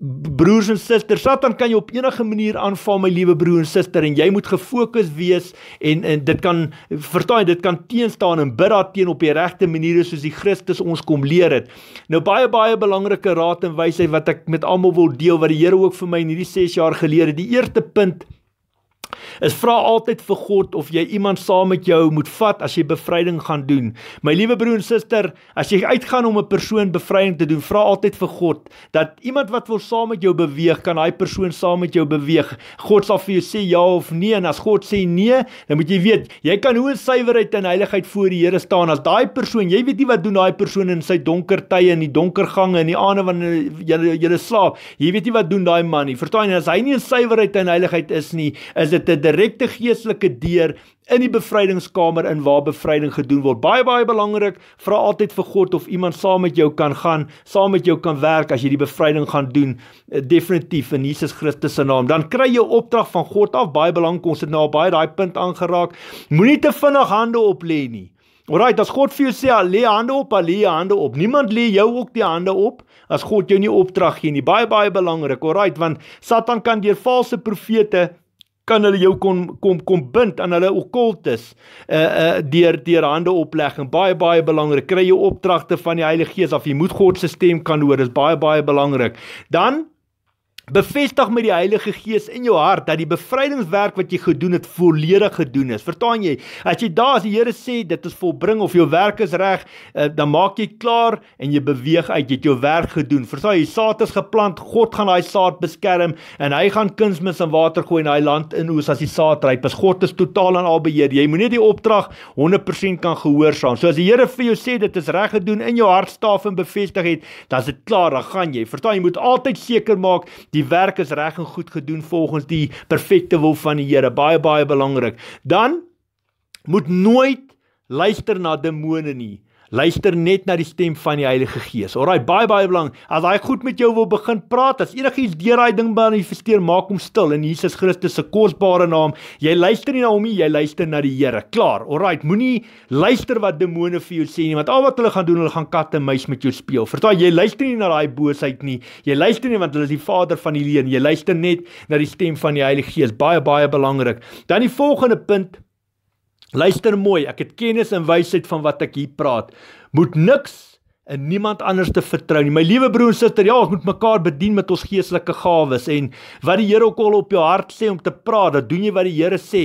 broers en susters, Satan kan jou op enige manier aanval my liewe broer en suster en jy moet gefokus wees en en dit kan vertaai dit kan teenstaan en bid daarteen op die regte maniere soos die Christus ons kom leer het. Nou baie baie belangrike raad en wysheid wat ek met almal wil deel wat die Here ook vir my in hierdie 6 jaar geleer het. Die eerste punt is vra altyd vir God of jy iemand saam met jou moet vat as jy bevryding gaan doen. My liewe broer en suster, as jy uitgaan om 'n persoon bevryding te doen, vra altyd vir God dat iemand wat wil saam met jou beweeg, kan daai persoon saam met jou beweeg. God sal vir jou sê ja of nee en as God sê nee, dan moet jy weet, jy kan hoe in suiwerheid en heiligheid voor die Here staan as daai persoon, jy weet nie wat doen daai persoon in sy donker tye en die donker gange en die aande wanneer jy jy slaap. Jy weet nie wat doen daai man nie. Vertel my as hy nie in suiwerheid en heiligheid is nie, is dit 'n direkte geestelike deur in die bevrydingskamer in waar bevryding gedoen word. Baie baie belangrik, vra altyd vir God of iemand saam met jou kan gaan, saam met jou kan werk as jy die bevryding gaan doen, eh, definitief in Jesus Christus se naam. Dan kry jy 'n opdrag van God af, baie belangrik, ons het nou al baie daai punt aangeraak. Moenie te vinnig hande op lê nie. Alrite, as God vir jou sê, ah, "Lê hande op, ah, lê hande op." Niemand lê jou ook die hande op as God jou nie opdrag gee nie. Baie baie belangrik. Alrite, want Satan kan deur valse profete kan hulle jou kom kom kom bind aan hulle okkultes uh eh, uh eh, deur deur hande oplegging baie baie belangrik kry jy opdragte van die Heilige Gees of jy moet God se stem kan hoor dis baie baie belangrik dan Bevestig met die Heilige Gees in jou hart dat die bevrydingswerk wat jy gedoen het volledig gedoen is. Verstaan jy? As jy daar as die Here sê dit is volbring of jou werk is reg, eh, dan maak jy klaar en jy beweeg uit. Jy het jou werk gedoen. Verstaan jy? Saad is geplant. God gaan daai saad beskerm en hy gaan kunsmis en water gooi in daai land in hoe as die saad ryp is. God is totaal aan al beheer. Jy moenie die opdrag 100% kan gehoorsaam. So as die Here vir jou sê dit is reg gedoen in jou hart staaf en bevestig het, dan is dit klaar. Dan gaan jy. Verstaan jy? Jy moet altyd seker maak die die werk is reg en goed gedoen volgens die perfekte wil van die Here. Baie baie belangrik. Dan moet nooit luister na demone nie. Luister net na die stem van die Heilige Gees. Alraai, baie baie belangrik. As hy goed met jou wil begin praat, as enigiets deur daai ding manifesteer, maak hom stil in Jesus Christus se kosbare naam. Jy luister nie na hom nie, jy luister na die Here. Klaar. Alraai, moenie luister wat demone vir jou sê nie, want al wat hulle gaan doen, hulle gaan kat en muis met jou speel. Vertraag, jy luister nie na daai boosheid nie. Jy luister nie want hulle is die Vader van die leuen. Jy luister net na die stem van die Heilige Gees. Baie baie belangrik. Dan die volgende punt Luister mooi, ek het kennis en wysheid van wat ek hier praat. Moet niks en niemand anders te vertrou nie. My liewe broer en suster, ja, ons moet mekaar bedien met ons geestelike gawes en wat die Here ook al op jou hart sê om te praat, dan doen jy wat die Here sê.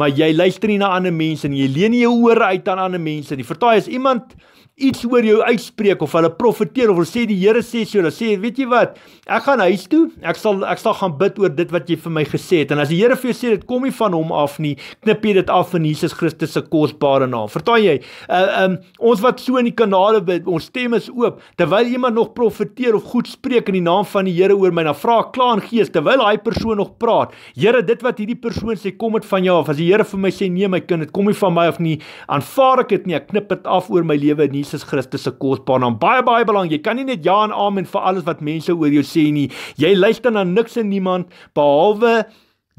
Maar jy luister nie na ander mense nie. Jy leen nie jou ore uit aan ander mense nie. Vertaai as iemand iets oor jou uitspreek of hulle profeteer of hulle sê die Here sê so, dan sê jy, weet jy wat? Ek gaan huis toe. Ek sal ek sal gaan bid oor dit wat jy vir my gesê het. En as die Here vir jou sê dit kom nie van hom af nie, knip jy dit af in Jesus Christus se kosbare naam. Vertaal jy? Uh um ons wat so in die kanale bid, ons stem is oop terwyl iemand nog profeteer of goed spreek in die naam van die Here oor my. Dan vra klaar in gees terwyl daai persoon nog praat. Here, dit wat hierdie persoon sê kom dit van jou af. As die Here vir my sê nee my kind, dit kom nie van my af nie. Aanvaar ek dit nie. Ek knip dit af oor my lewe in Jesus Christus se kosbaar naam. Baie baie belangrik. Jy kan nie net ja en amen vir alles wat mense oor jou sê nie. Jy luister na niks en niemand behalwe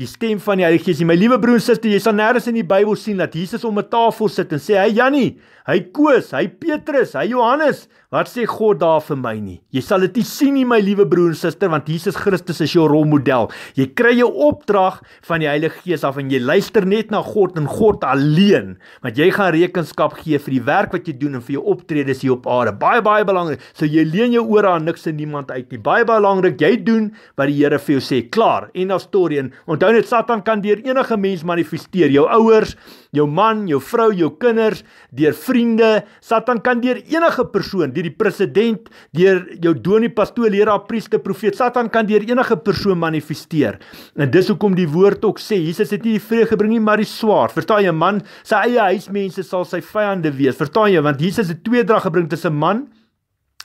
die stem van die Heilige Gees. My liewe broer en suster, jy sal nêrens in die Bybel sien dat Jesus om 'n tafel sit en sê hy Jannie, hy Koos, hy Petrus, hy Johannes, Wat sê God daar vir my nie? Jy sal dit nie sien nie, my liewe broer en suster, want Jesus Christus is jou rolmodel. Jy kry jou opdrag van die Heilige Gees af en jy luister net na God en God alleen, want jy gaan rekenskap gee vir die werk wat jy doen en vir jou optredes hier op aarde. Baie baie belangrik. So jy leen jou ore aan niks en niemand uit nie. Baie baie belangrik jy doen wat die Here vir jou sê. Klaar. En daar storie en onthou net Satan kan deur enige mens manifesteer, jou ouers, jou man, jou vrou, jou kinders, deur vriende. Satan kan deur enige persoon, deur die president, deur jou dominee, pastoor, leraar, priester, profeet, Satan kan deur enige persoon manifesteer. En dis hoekom die woord ook sê Jesus het nie die vrede gebring nie, maar die swaard. Verstaan jy, man, sy eie huismense sal sy vyande wees. Verstaan jy, want Jesus het twee drag gebring tussen man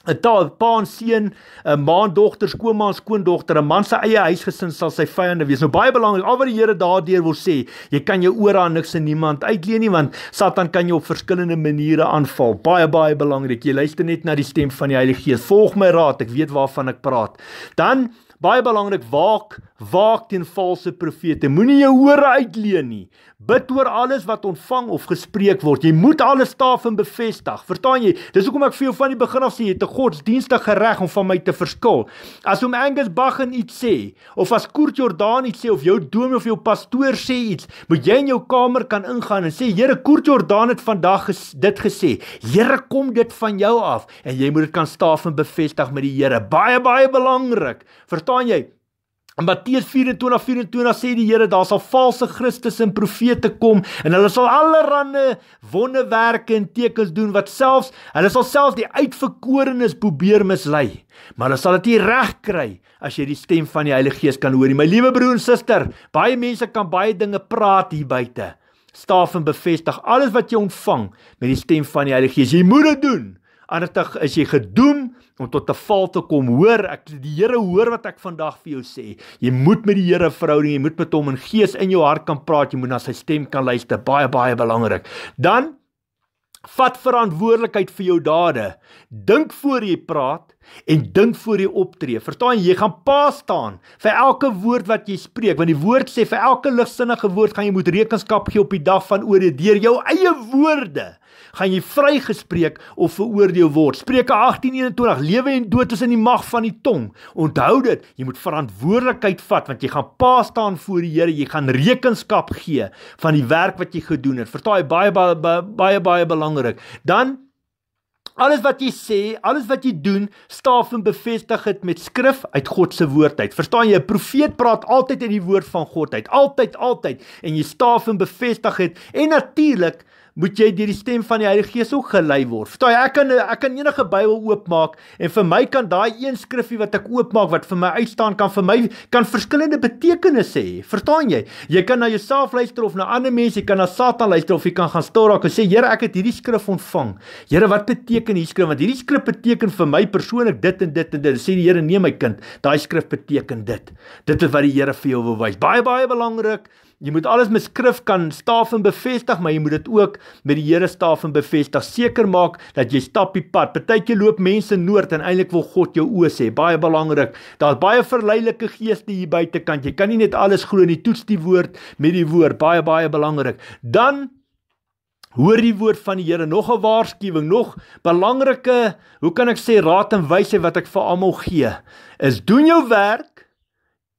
'n Daar 'n pa en seun, 'n ma en dogter, skoonma en skoondogter, 'n man se eie huisgesin sal sy vyande wees. Nou baie belangrik, al wat die Here daardeur wil sê, jy kan jou ore aan niks en niemand uitleen nie want Satan kan jou op verskillende maniere aanval. Baie baie belangrik, jy luister net na die stem van die Heilige Gees. Volg my raad, ek weet waarvan ek praat. Dan Baie belangrik, waak, waak teen valse profete. Moenie jou hore uitleen nie. Bid oor alles wat ontvang of gespreek word. Jy moet alles staaf en bevestig. Verstaan jy? Dis hoekom ek vir jou van die begin af sê jy het 'n godsdienstige reg om van my te verskil. As om Angus Bach en iets sê of as Kurt Jordaan iets sê of jou dom of jou pastoor sê iets, moet jy in jou kamer kan ingaan en sê Here Kurt Jordaan het vandag ges, dit gesê. Here kom dit van jou af en jy moet dit kan staaf en bevestig met die Here. Baie baie belangrik. Verstaan verstaan jy? In Matteus 24:24 24 sê die Here daar sal valse Christus en profete kom en hulle sal allerlei wonderwerke en tekens doen wat selfs hulle sal selfs die uitverkorenes probeer mislei. Maar hulle sal dit nie reg kry as jy die stem van die Heilige Gees kan hoor nie. My liewe broer en suster, baie mense kan baie dinge praat hier buite. Staaf en bevestig alles wat jy ontvang met die stem van die Heilige Gees. Jy moet dit doen. Anderstig is jy gedoem om tot 'n val te kom. Hoor, ek die Here hoor wat ek vandag vir jou sê. Jy moet met die Here verhouding, jy moet met hom in gees in jou hart kan praat, jy moet na sy stem kan luister. Baie baie belangrik. Dan vat verantwoordelikheid vir jou dade. Dink voor jy praat en dink voor jy optree. Verstaan jy, jy gaan pa staan vir elke woord wat jy spreek, want die woord sê vir elke ligsinnige woord gaan jy moet rekenskap gee op die dag van oordeel deur jou eie woorde gaan jy vrygespreek of veroordeel word. Spreuke 18:21 Lewe en dood is in die mag van die tong. Onthou dit, jy moet verantwoordelikheid vat want jy gaan pa staan voor die Here, jy gaan rekenskap gee van die werk wat jy gedoen het. Vertaai baie baie baie baie, baie belangrik. Dan Alles wat jy sê, alles wat jy doen, staaf en bevestig dit met skrif uit God se woord uit. Verstaan jy, 'n profeet praat altyd uit die woord van God uit, altyd, altyd, en jy staaf en bevestig dit. En natuurlik, moet jy deur die stem van die Heilige Gees ook gelei word. Verstaan jy? Ek kan ek kan enige Bybel oopmaak en vir my kan daai een skriffie wat ek oopmaak wat vir my uitstaan kan vir my kan verskillende betekenisse hê. Verstaan jy? Jy kan na jouself luister of na ander mense, jy kan na Satan luister of jy kan gaan stil raak en sê Here, ek het hierdie skrif ontvang. Here, wat beteken hierdie skrif? Want hierdie skrif beteken vir my persoonlik dit en dit en dit. Sê die Here, nee my kind, daai skrif beteken dit. Dit is wat die Here vir jou wil wys. Baie baie belangrik jy moet alles met skrif kan staaf en bevestig, maar jy moet dit ook met die Here staaf en bevestig. Seker maak dat jy stap die pad. Partyke loop mense noord en eintlik wil God jou oë sê. Baie belangrik. Daar's baie verleidelike geeste hier buitekant. Jy kan nie net alles glo nie. Toets die woord met die woord. Baie baie belangrik. Dan Hoor die woord van die Here nog 'n waarskuwing, nog belangrike, hoe kan ek sê raad en wysheid wat ek vir almal gee? Is doen jou werk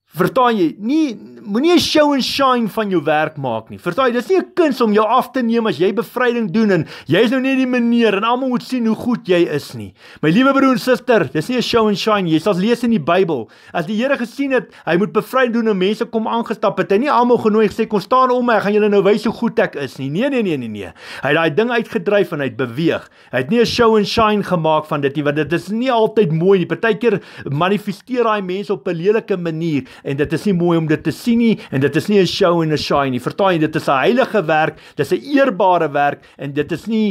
Vertaan jy? Nie moenie 'n show and shine van jou werk maak nie. Vertaal jy? Dis nie 'n kuns om jou af te neem as jy bevryding doen en jy's nou nie die meneer en almal moet sien hoe goed jy is nie. My liewe broer en suster, dis nie 'n show and shine. Jy sal lees in die Bybel. As die Here gesien het hy moet bevryding doen en mense kom aangestap het, hy nie almal genooi gesê kom staan om my, ek gaan julle nou wys hoe goed ek is nie. Nee, nee, nee, nee, nee. Hy het daai ding uitgedryf en hy het beweeg. Hy het nie 'n show and shine gemaak van dit nie, want dit is nie altyd mooi nie. Partykeer manifesteer daai mense op 'n lelike manier en dit is nie mooi om dit te sien nie en dit is nie 'n show en 'n shine nie. Vertaai dit is 'n heilige werk, dis 'n eerbare werk en dit is nie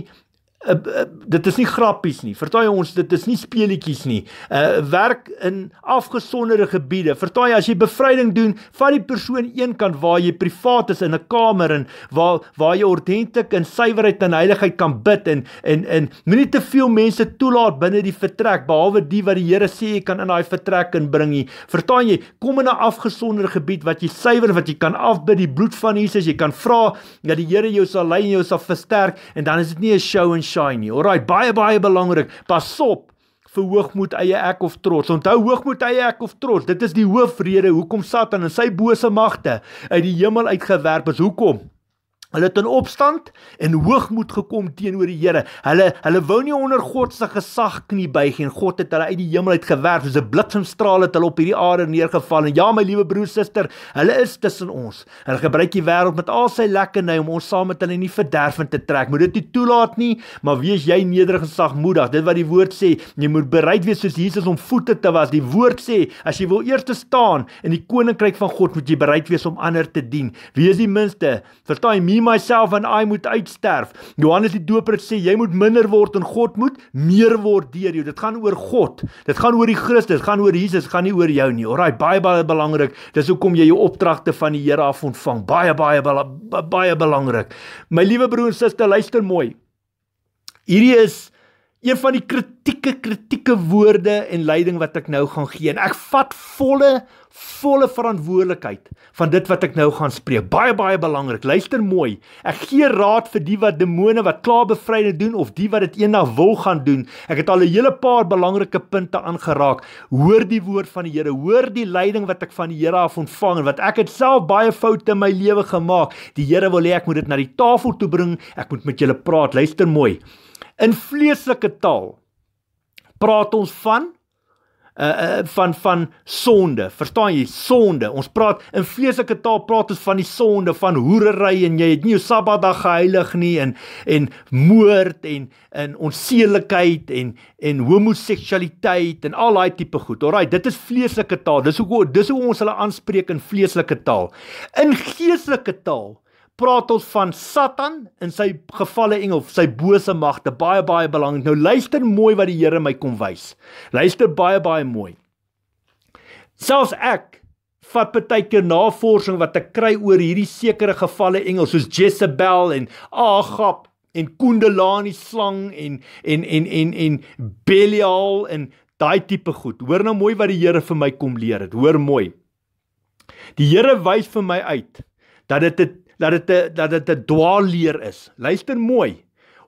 Uh, dit is nie grappies nie. Vertaai ons, dit is nie speelietjies nie. Uh werk in afgesonderde gebiede. Vertaai as jy bevryding doen, vat die persoon eenkant waar jy privaat is in 'n kamer en waar waar jy ordentlik in suiwerheid en heiligheid kan bid en en en moenie te veel mense toelaat binne die vertrek behalwe die wat die Here sê jy kan in daai vertrek inbring nie. Vertaai jy, kom in 'n afgesonderde gebied wat jy suiwer wat jy kan afbid die bloed van Jesus. Jy kan vra dat die Here jou sal lei en jou sal versterk en dan is dit nie 'n show en shine nie. Alraai, baie baie belangrik. Pas op vir hoogmoed eie ek of trots. Onthou hoogmoed eie ek of trots. Dit is die hoofrede hoekom Satan en sy bose magte uit die hemel uitgewerp is. Hoekom? Hulle het in opstand en hoogmoed gekom teenoor die Here. Hulle hulle wou nie onder God se gesag knie buig nie. God het hulle uit die hemel uit gewerp soos 'n bliksemstraal het hulle op hierdie aarde neergeval. En ja, my liewe broer, suster, hulle is tussen ons. Hulle gebruik die wêreld met al sy lekkernye om ons saam met hulle in die verderfing te trek. Moet dit nie toelaat nie, maar wees jy nederig en sagmoedig. Dit wat die woord sê, jy moet bereid wees soos Jesus om voete te was. Die woord sê, as jy wil eers te staan in die koninkryk van God, moet jy bereid wees om ander te dien. Wees die minste. Vertaai deny myself and I moet uitsterf. Johannes die Doper het sê jy moet minder word en God moet meer word deur jou. Dit gaan oor God. Dit gaan oor die Christus, gaan oor Jesus, gaan nie oor jou nie. Alraai, baie baie belangrik. Dis hoekom jy jou opdragte van die Here af ontvang. Baie baie baie baie belangrik. My liewe broer en suster, luister mooi. Hierdie is een van die kritieke kritieke woorde en leiding wat ek nou gaan gee. En ek vat volle volle verantwoordelikheid van dit wat ek nou gaan spreek. Baie baie belangrik. Luister mooi. Ek gee raad vir die wat demone wat klaar bevryde doen of die wat dit eendag wil gaan doen. Ek het al 'n hele paar belangrike punte aangeraak. Hoor die woord van die Here. Hoor die leiding wat ek van die Here af ontvang en wat ek het self baie foute in my lewe gemaak. Die Here wil hê ek moet dit na die tafel toe bring. Ek moet met julle praat. Luister mooi. In vleeslike taal praat ons van uh, van van sonde. Verstaan jy sonde? Ons praat in vleeslike taal praat ons van die sonde van hoerery en jy het nie jou Sabbatdag geheilig nie en en moord en en onseelikheid en en homoseksualiteit en al daai tipe goed. Alraai, dit is vleeslike taal. Dis hoe dis hoe ons hulle aanspreek in vleeslike taal. In geestelike taal praat ons van Satan en sy gevalle engel, sy bose magte, baie baie belangrik. Nou luister mooi wat die Here my kom wys. Luister baie baie mooi. Selfs ek vat baie keer navorsing wat ek kry oor hierdie sekere gevalle engel soos Jezebel en Ahab en Kundalani slang en en en en en Belial en daai tipe goed. Hoor nou mooi wat die Here vir my kom leer. Dit hoor mooi. Die Here wys vir my uit dat dit 'n dat dit 'n dat dit 'n dwaalleer is. Luister mooi.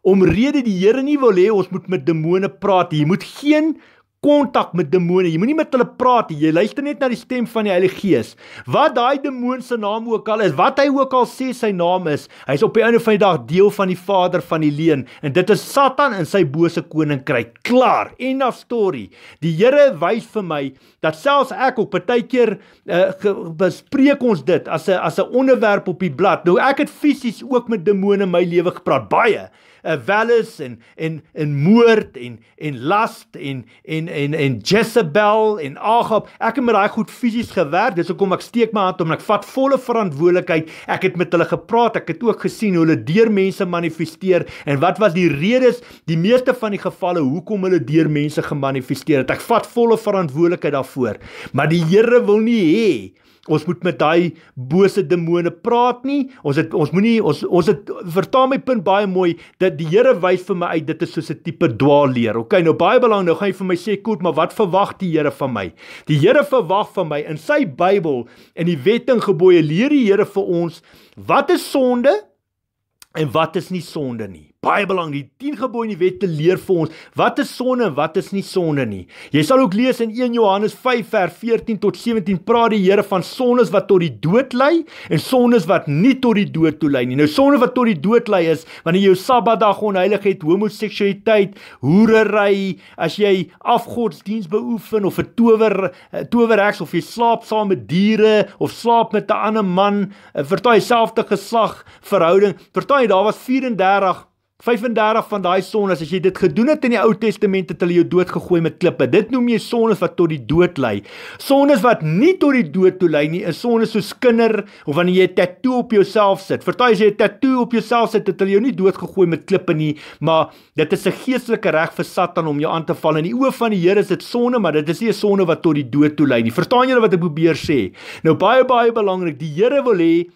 Omrede die Here nie wil hê ons moet met demone praat. Jy moet geen kontak met demone. Jy moenie met hulle praat nie. Jy luister net na die stem van die Heilige Gees. Wat daai demoon se naam ook al is, wat hy ook al sê sy naam is, hy's op die einde van die dag deel van die Vader van die leuen en dit is Satan in sy bose koninkryk. Klaar. End of story. Die Here wys vir my dat selfs ek op partykeer uh, bespreek ons dit as 'n as 'n onderwerp op die blad. Nou ek het fisies ook met demone in my lewe gepraat baie uh, Wallis en en en moord en en last en en en en Jezebel en Ahab. Ek het met daai goed fisies gewerk. Dis hoekom ek steek my hand om en ek vat volle verantwoordelikheid. Ek het met hulle gepraat. Ek het ook gesien hoe hulle deur mense manifesteer en wat was die redes die meeste van die gevalle hoekom hulle deur mense gemanifesteer het. Ek vat volle verantwoordelikheid daarvoor. Maar die Here wil nie hê he, ons moet met daai bose demone praat nie. Ons het ons moenie ons ons het vertaal my punt baie mooi dat die Here wys vir my uit dit is soos 'n tipe dwaalleer. OK, nou baie belangrik, nou gaan jy vir my sê, "Koet, maar wat verwag die Here van my?" Die Here verwag van my in sy Bybel en die wette en gebooie leer die Here vir ons wat is sonde en wat is nie sonde nie baie belangrik. Die 10 gebooie in die wet te leer vir ons wat is sonde en wat is nie sonde nie. Jy sal ook lees in 1 Johannes 5 vers 14 tot 17 praat die Here van sondes wat tot die dood lei en sondes wat nie tot die dood toe lei nie. Nou sonde wat tot die dood lei is wanneer jy jou Sabbatdag onheilig het, homoseksualiteit, hoerery, as jy afgodsdiens beoefen of 'n tower towerheks of jy slaap saam met diere of slaap met 'n ander man, eh, vir daai selfde geslag verhouding, vir daai daar was 34 35 van daai sondes as jy dit gedoen het in die Ou Testament het hulle jou dood gegooi met klippe. Dit noem jy sondes wat tot die dood lei. Sondes wat nie tot die dood toe lei nie, is sondes soos kinder of wanneer jy 'n tatoo op jouself sit. Vertel as jy 'n tatoo op jouself sit, het hulle jou nie dood gegooi met klippe nie, maar dit is 'n geestelike reg vir Satan om jou aan te val. In die oë van die Here is dit sonde, maar dit is nie 'n sonde wat tot die dood toe lei nie. Verstaan julle wat ek probeer sê? Nou baie baie belangrik, die Here wil hê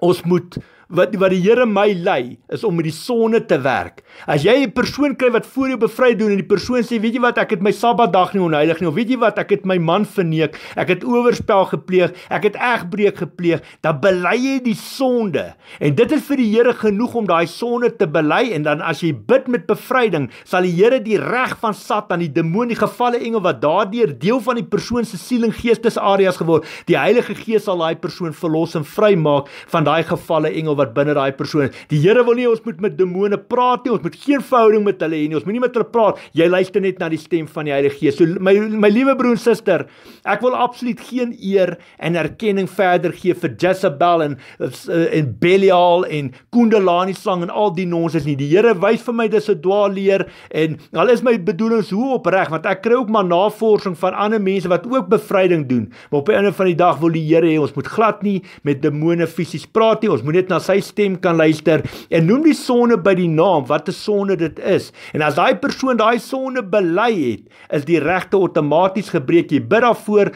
ons moet wat wat die Here my lei is om met die sonde te werk. As jy 'n persoon kry wat voor jou bevry doen en die persoon sê, weet jy wat, ek het my Sabbatdag nie onheilig nie. Of weet jy wat, ek het my man verneek. Ek het oorspel gepleeg. Ek het egbreek gepleeg. Dan bely jy die sonde. En dit is vir die Here genoeg om daai sonde te bely en dan as jy bid met bevryding, sal die Here die reg van Satan, die demoon, die gevalle engel wat daardeur deel van die persoon se siel en gees tussen areas geword, die Heilige Gees sal daai persoon verlos en vrymaak van daai gevalle engel duiwel wat binne daai persoon is. Die Here wil nie ons moet met demone praat nie. Ons moet geen verhouding met hulle hê nie. Ons moenie met hulle praat. Jy luister net na die stem van die Heilige Gees. So my my liewe broer en suster, ek wil absoluut geen eer en erkenning verder gee vir Jezebel en eh, en Belial en Kundalani slang en al die nonsens nie. Die Here wys vir my dis 'n dwaalleer en al is my bedoeling hoe opreg want ek kry ook maar navorsing van ander mense wat ook bevryding doen. Maar op 'n einde van die dag wil die Here hê ons moet glad nie met demone fisies praat nie. Ons moet net na sy stem kan luister en noem die sonde by die naam wat 'n sonde dit is en as daai persoon daai sonde bely het is die regte outomaties gebreek jy bid daarvoor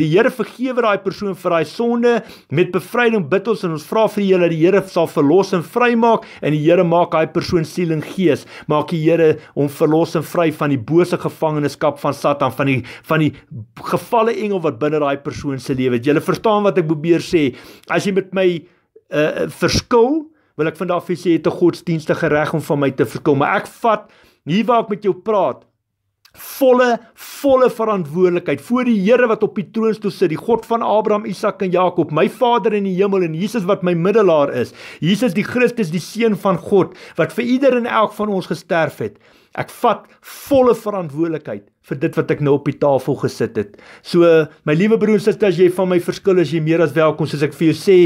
die Here vergewe daai persoon vir daai sonde met bevryding bid ons en ons vra vir julle dat die Here sal verlos en vrymaak en die Here maak daai persoon siel en gees maak die Here hom verlos en vry van die bose gevangenskap van Satan van die van die gevalle engel wat binne daai persoon se lewe het julle verstaan wat ek probeer sê as jy met my uh, verskil wil ek vind daar vir sê het 'n godsdienstige reg om van my te verskil maar ek vat hier waar ek met jou praat volle volle verantwoordelikheid voor die Here wat op die troon toe sit, die God van Abraham, Isak en Jakob, my Vader in die hemel en Jesus wat my middelaar is. Jesus die Christus, die seun van God wat vir ieder en elk van ons gesterf het. Ek vat volle verantwoordelikheid vir dit wat ek nou op die tafel gesit het. So my liewe broers en susters, jy van my verskil as jy meer as welkom soos ek vir jou sê,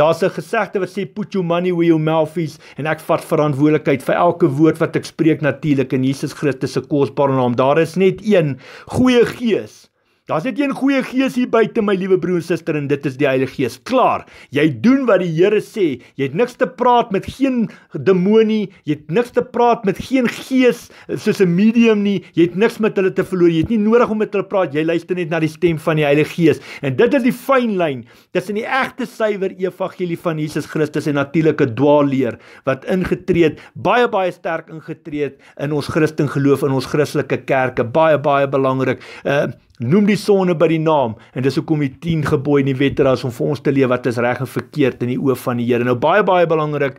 daar's 'n gesegde wat sê put your money where your mouth is en ek vat verantwoordelikheid vir elke woord wat ek spreek natuurlik in Jesus Christus se kosbare naam. Daar is net een goeie gees. Daar's net een goeie gees hier buite my liewe broer en suster en dit is die Heilige Gees. Klaar. Jy doen wat die Here sê. Jy het niks te praat met geen demonie, jy het niks te praat met geen gees eh, soos 'n medium nie. Jy het niks met hulle te verloor. Jy het nie nodig om met hulle te praat. Jy luister net na die stem van die Heilige Gees. En dit is die fyn lyn tussen die egte suiwer evangelie van Jesus Christus en natuurlike dwaalleer wat ingetree het, baie baie sterk ingetree het in ons Christen geloof in ons Christelike kerke. Baie baie belangrik. Uh Noem die sonde by die naam en dis hoekom die 10 gebooie in die wet is om vir ons te leef wat is reg en verkeerd in die oë van die Here. Nou baie baie belangrik.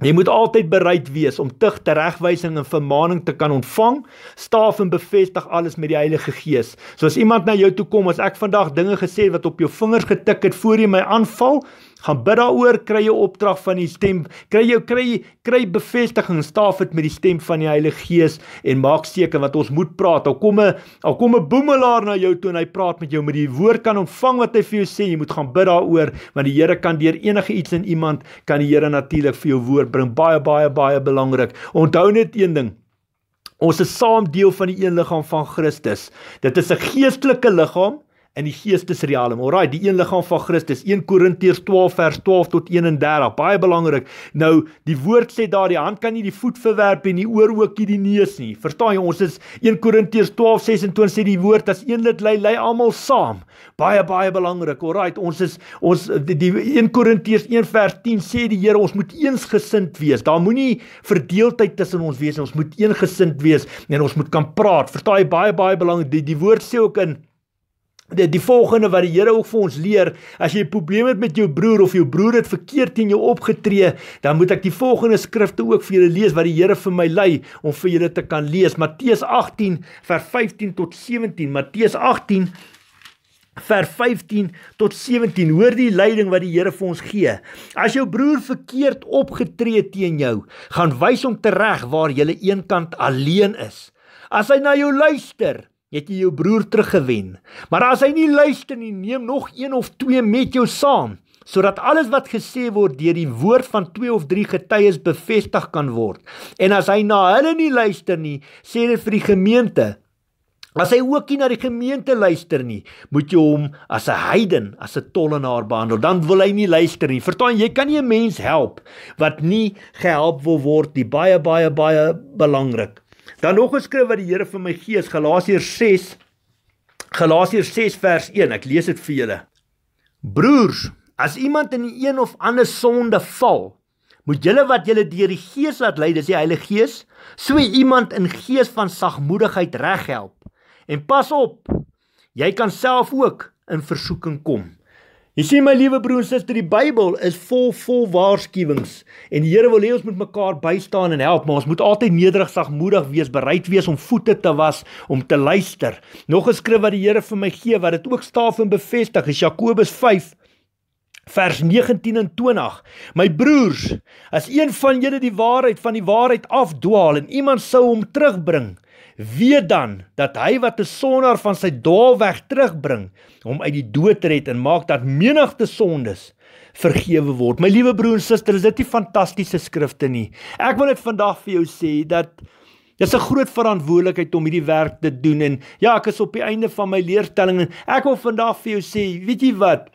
Jy moet altyd bereid wees om tug te regwysing en vermaning te kan ontvang. Staaf en bevestig alles met die Heilige Gees. So as iemand na jou toe kom, as ek vandag dinge gesê het wat op jou vingers getik het voor jy my aanval, gaan bid daaroor kry jy opdrag van die stem kry jou kry kry bevestiging staaf dit met die stem van die Heilige Gees en maak seker wat ons moet praat al kom 'n al kom 'n boemelaar na jou toe en hy praat met jou met die woord kan ontvang wat hy vir jou sê jy moet gaan bid daaroor want die Here kan deur enige iets in iemand kan die Here natuurlik vir jou woord bring baie baie baie belangrik onthou net een ding ons is saam deel van die een liggaam van Christus dit is 'n geestelike liggaam in die geestesriem. Alraai, die een liggaam van Christus, 1 Korintiërs 12 vers 12 tot 31. Baie belangrik. Nou, die woord sê daar die hand kan nie die voet verwerp en die oor ook nie die neus nie. Verstaan jy? Ons is 1 Korintiërs 12:26 sê die woord as een lid lei, lei almal saam. Baie baie belangrik. Alraai, ons is ons die, die 1 Korintiërs 1 vers 10 sê die Here ons moet eensgesind wees. Daar moenie verdeeldheid tussen ons wees nie. Ons moet eensgesind wees en ons moet kan praat. Verstaan jy baie baie belangrik. Die die woord sê ook in Die, die volgende wat die Here ook vir ons leer, as jy 'n probleem het met jou broer of jou broer het verkeerd teen jou opgetree, dan moet ek die volgende skrifte ook vir julle lees wat die Here vir my lei om vir julle te kan lees. Matteus 18 vers 15 tot 17. Matteus 18 vers 15 tot 17. Hoor die leiding wat die Here vir ons gee. As jou broer verkeerd opgetree teen jou, gaan wys hom tereg waar jy eenkant alleen is. As hy na jou luister, het jy jou broer teruggewen. Maar as hy nie luister nie, neem nog een of twee met jou saam, sodat alles wat gesê word deur die woord van twee of drie getuies bevestig kan word. En as hy na hulle nie luister nie, sê dit vir die gemeente. As hy ook nie na die gemeente luister nie, moet jy hom as 'n heiden, as 'n tollenaar behandel, dan wil hy nie luister nie. Verstaan, jy kan nie 'n mens help wat nie gehelp wil word nie. Baie baie baie belangrik. Dan nog 'n skrif wat die Here vir my gee is Galasiërs 6 Galasiërs 6 vers 1. Ek lees dit vir julle. Broers, as iemand in 'n een of ander sonde val, moet julle wat julle deur die Gees laat lei, dis die Heilige Gees, so iemand in gees van sagmoedigheid reghelp. En pas op, jy kan self ook in versoeking kom. Jy sien my liewe broer en suster, die Bybel is vol vol waarskuwings en die Here wil hê ons moet mekaar bystaan en help, maar ons moet altyd nederig sagmoedig wees, bereid wees om voete te was, om te luister. Nog 'n skrif wat die Here vir my gee wat dit ook staaf en bevestig, is Jakobus 5 vers 19 en 20 My broers as een van julle die waarheid van die waarheid afdwaal en iemand sou hom terugbring Wie dan dat hy wat 'n sonder van sy dwaal weg terugbring, hom uit die dood red en maak dat menigte sondes vergewe word. My liewe broer en suster, is dit nie fantastiese skrifte nie? Ek wil dit vandag vir jou sê dat dis 'n groot verantwoordelikheid om hierdie werk te doen en ja, ek is op die einde van my leerstelling en ek wil vandag vir jou sê, weet jy wat?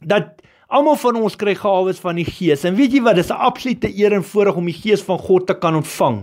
Dat Almal van ons kry gawes van die Gees. En weet jy wat? Dis 'n absolute eer en voorreg om die Gees van God te kan ontvang.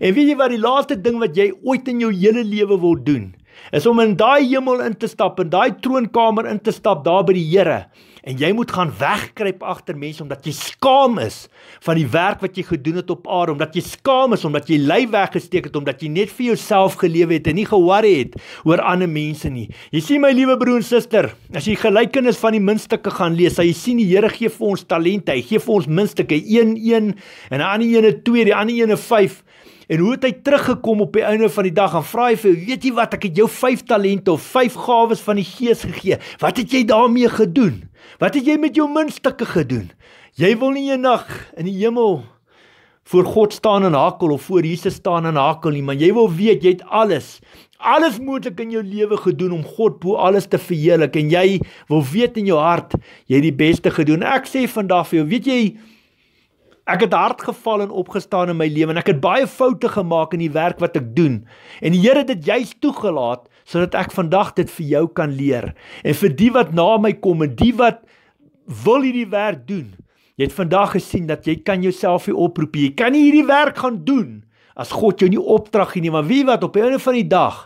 En weet jy wat die laaste ding wat jy ooit in jou hele lewe wil doen? Is om in daai hemel in te stap en daai troonkamer in te stap daar by die Here en jy moet gaan wegkruip agter mense omdat jy skaam is van die werk wat jy gedoen het op aarde omdat jy skaam is omdat jy lyf weggesteek het omdat jy net vir jouself gelewe het en nie ge-worry het oor ander mense nie jy sien my liewe broer en suster as jy gelykenis van die muntstukke gaan lees sal jy sien die Here gee vir ons talente hy gee vir ons muntstukke 1 1 en 'n ander ene 2 die ander ene 5 En hoe het hy teruggekom op die einde van die dag en vra hy vir hom, weet jy wat, ek het jou 5 talente of 5 gawes van die Gees gegee. Wat het jy daarmee gedoen? Wat het jy met jou muntstukke gedoen? Jy wil nie eendag in die hemel voor God staan en hakel of voor Jesus staan en hakel nie, maar jy wil weet jy het alles alles moontlik in jou lewe gedoen om God bo alles te verheerlik en jy wil weet in jou hart jy het die beste gedoen. Ek sê vandag vir jou, weet jy Ek het hard geval en opgestaan in my lewe en ek het baie foute gemaak in die werk wat ek doen. En die Here het dit juist toegelaat sodat ek vandag dit vir jou kan leer. En vir die wat na my kom en die wat wil hierdie werk doen. Jy het vandag gesien dat jy kan jouself hier oproep. Jy kan nie hierdie werk gaan doen as God jou nie opdrag gee nie, maar wie wat op 'n of ander van die dag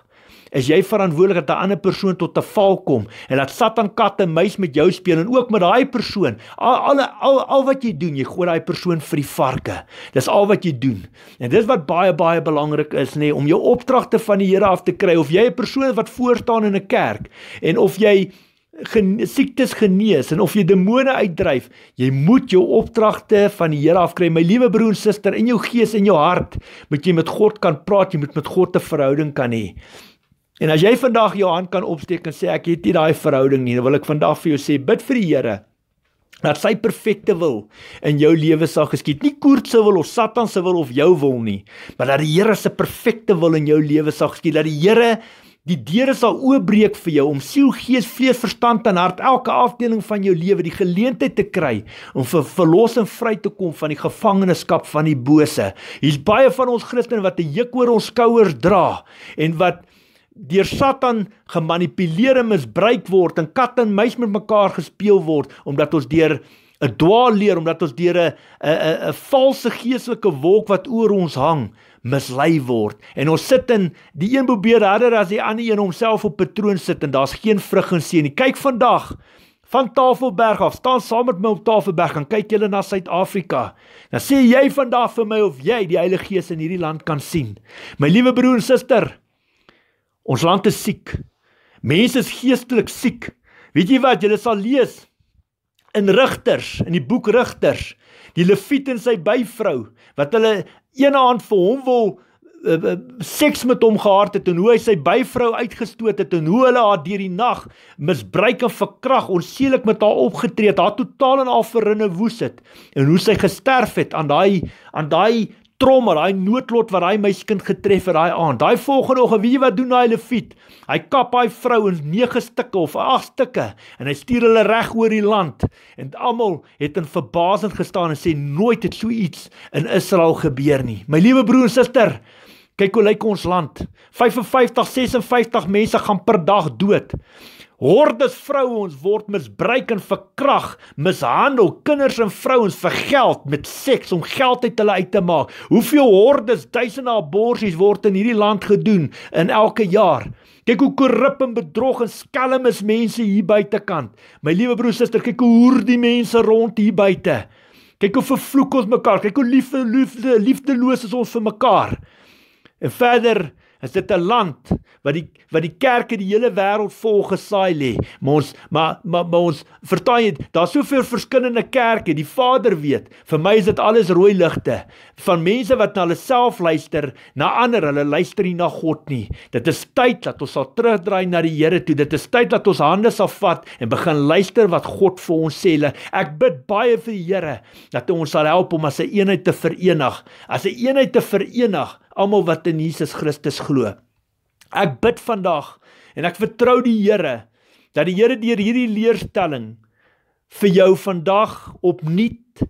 is jy verantwoordelik dat 'n ander persoon tot 'n val kom en dat Satan katte muis met jou speel en ook met daai persoon. Al al, al al wat jy doen, jy gooi daai persoon vir die varke. Dis al wat jy doen. En dis wat baie baie belangrik is nê, nee, om jou opdragte van die Here af te kry of jy 'n persoon wat voor staan in 'n kerk en of jy gen siektes genees en of jy demone uitdryf jy moet jou opdragte van die Here afkry my liewe broer en suster in jou gees en jou hart moet jy met God kan praat jy moet met God 'n verhouding kan hê En as jy vandag jou hand kan opsteek en sê ek het nie daai verhouding nie, dan wil ek vandag vir jou sê bid vir die Here dat sy perfekte wil in jou lewe sal geskied. Nie koort se wil of Satan se wil of jou wil nie, maar dat die Here se perfekte wil in jou lewe sal geskied. Dat die Here die deure sal oopbreek vir jou om siel, gees, vlees, verstand en hart elke afdeling van jou lewe die geleentheid te kry om vir verlossing vry te kom van die gevangenskap van die bose. Hier's baie van ons Christene wat 'n juk oor ons skouers dra en wat deur Satan gemanipuleer en misbruik word en kat en muis met mekaar gespeel word omdat ons deur 'n dwaal leer omdat ons deur 'n 'n 'n valse geestelike wolk wat oor ons hang mislei word en ons sit in die een probeer harder as die ander een homself op patroon sit en daar's geen vrug en seën nie. Kyk vandag van Tafelberg af, staan saam met my op Tafelberg en kyk julle na Suid-Afrika. Dan sê jy vandag vir my of jy die Heilige Gees in hierdie land kan sien. My liewe broer en suster, Ons land is siek. Mense is geestelik siek. Weet jy wat? Jy sal lees in Rigters, in die boek Rigters, die Lewiet en sy byvrou wat hulle een hand vir hom wil eh, eh, seks met hom gehard het en hoe hy sy byvrou uitgestoot het en hoe hulle haar deur die nag misbruik en verkrag onseelik met haar opgetree het, haar totaal en al verinne woes het en hoe sy gesterf het aan daai aan daai uh, trommer, daai noodlot wat daai meisiekind getref het daai aand. Daai volgende oggend, weet jy wat doen daai Lefiet? Hy kap daai vrou in 9 stukke of 8 stukke en hy stuur hulle reg oor die land. En almal het in verbasing gestaan en sê nooit het so iets in Israel gebeur nie. My liewe broer en suster, kyk hoe lyk ons land. 55, 56 mense gaan per dag dood. Hordes vroue ons word misbruik en verkrag, mishandel kinders en vrouens vir geld met seks om geld uit hulle uit te maak. Hoeveel hordes duisende aborsies word in hierdie land gedoen in elke jaar? Kyk hoe korrup en bedrog en skelm is mense hier buitekant. My liewe broer suster, kyk hoe hoer die mense rond hier buite. Kyk hoe vervloek ons mekaar. Kyk hoe lief, liefde liefdeloos is ons vir mekaar. En verder is dit 'n land wat die wat die kerke die hele wêreld vol gesaai lê. Maar ons maar maar, maar ons vertaai dit. Daar's soveel verskillende kerke, die Vader weet. Vir my is dit alles rooi ligte van mense wat na hulle self luister, na ander, hulle luister nie na God nie. Dit is tyd dat ons sal terugdraai na die Here toe. Dit is tyd dat ons hande sal vat en begin luister wat God vir ons sê. Ek bid baie vir die Here dat hy ons sal help om as 'n eenheid te verenig, as 'n eenheid te verenig almal wat in Jesus Christus glo. Ek bid vandag en ek vertrou die Here dat die Here deur hierdie leerstelling vir jou vandag opnuut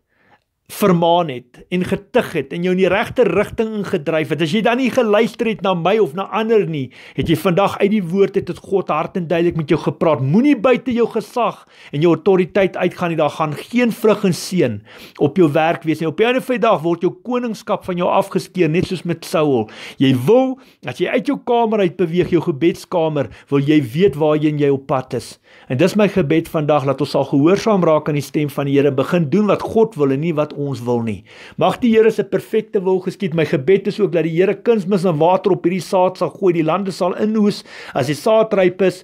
vermaan het en getuig het en jou in die regte rigting ingedryf het. As jy dan nie geluister het na my of na ander nie, het jy vandag uit die woord uit tot God hart en duidelik met jou gepraat. Moenie buite jou gesag en jou autoriteit uitgaan nie. Daar gaan geen vrug en seën op jou werk wees nie. Op 'n ander vydag word jou koningskap van jou afgeskeer net soos met Saul. Jy wil as jy uit jou kamer uit beweeg jou gebedskamer, wil jy weet waarheen jy op pad is. En dis my gebed vandag dat ons sal gehoorsaam raak aan die stem van die Here, begin doen wat God wil en nie wat ons wil nie. Mag die Here se perfekte wil geskied. My gebed is ook dat die Here kunsmis en water op hierdie saad sal gooi. Die lande sal inhoes as die saad ryp is.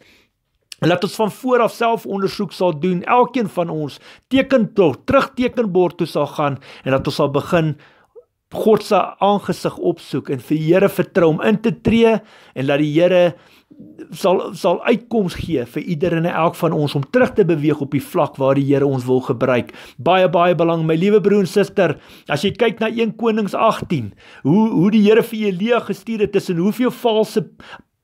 Laat ons van voor af self ondersoek sal doen. Elkeen van ons teken tog terug tekenbord toe sal gaan en dat ons sal begin God se aangesig opsoek en vir Here vertrou om in te tree en laat die Here sal sal uitkoms gee vir ieder en elk van ons om terug te beweeg op die vlak waar die Here ons wil gebruik. Baie baie belang my liewe broer en suster, as jy kyk na 1 Konings 18, hoe hoe die Here vir Elia gestuur het tussen hoeveel valse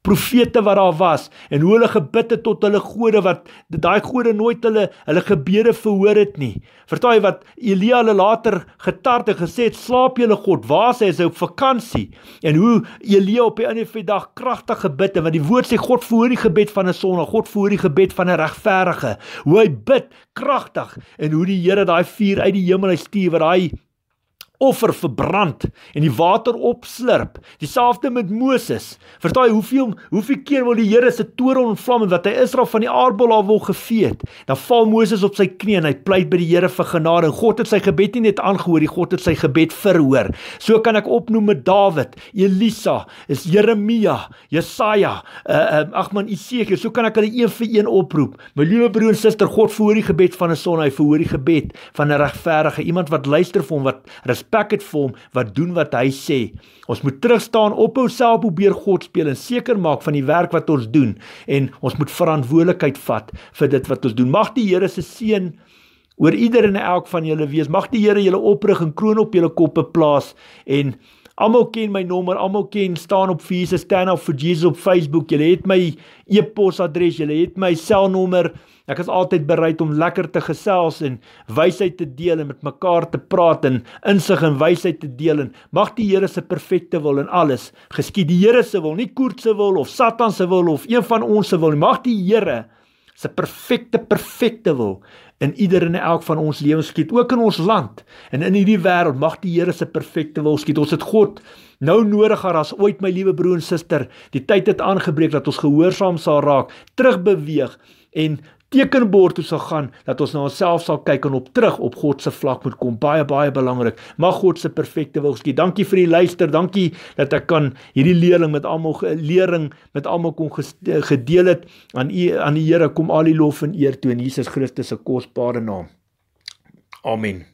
profete wat daar was en hoe hulle gebid het tot hulle gode wat daai gode nooit hulle hulle gebede verhoor het nie. Vertel jy wat Elia hulle later getart en gesê het, "Slaap julle God, waar is hy? Hy is op vakansie." En hoe Elia op 'n ander dag kragtig gebid het, want die woord sê God verhoor die gebed van 'n sondaar, God verhoor die gebed van 'n regverdige. Hoe hy bid kragtig en hoe die Here daai vuur uit die hemel uit stuur wat daai offer verbrand en die water opslurp. Dieselfde met Moses. Verstaan jy hoeveel hoeveel keer wil die Here se toor ontvlam en wat hy Israel van die aardbol af wil gevee het. Dan val Moses op sy knie en hy pleit by die Here vir genade. God het sy gebed nie net aangehoor, die God het sy gebed verhoor. So kan ek opnoem met Dawid, Elisa, is Jeremia, Jesaja, uh, uh, ag man Isiekie, so kan ek hulle een vir een oproep. My liewe broer en suster, God verhoor die gebed van 'n son, hy verhoor die gebed van 'n regverdige, iemand wat luister vir hom wat respek het vir hom wat doen wat hy sê. Ons moet terugstaan, ophou self probeer God speel en seker maak van die werk wat ons doen en ons moet verantwoordelikheid vat vir dit wat ons doen. Mag die Here se seën oor ieder en elk van julle wees. Mag die Here julle oprig en kroon op julle koppe plaas en Almal ken my nommer, almal ken staan op Jesus, stand up for Jesus op Facebook. Jy het my e-posadres, jy het my selnommer. Ek is altyd bereid om lekker te gesels en wysheid te deel en met mekaar te praat en insig en wysheid te deel en mag die Here se perfekte wil in alles geskied. Die Here se wil, nie Koert se wil of Satan se wil of een van ons se wil nie. Mag die Here se perfekte perfekte wil in ieder en elk van ons lewens skied, ook in ons land en in hierdie wêreld. Mag die Here se perfekte wil skied. Ons het God nou nodiger as ooit, my liewe broer en suster. Die tyd het aangebreek dat ons gehoorsaam sal raak, terugbeweeg en tekenbord toe sal gaan dat ons na onsself sal kyk en op terug op God se vlak moet kom baie baie belangrik mag God se perfekte wil geskied dankie vir die luister dankie dat ek kan hierdie leerling met almal leerling met almal kon gedeel het aan u aan die Here kom al die lof en eer toe in Jesus Christus se kosbare naam amen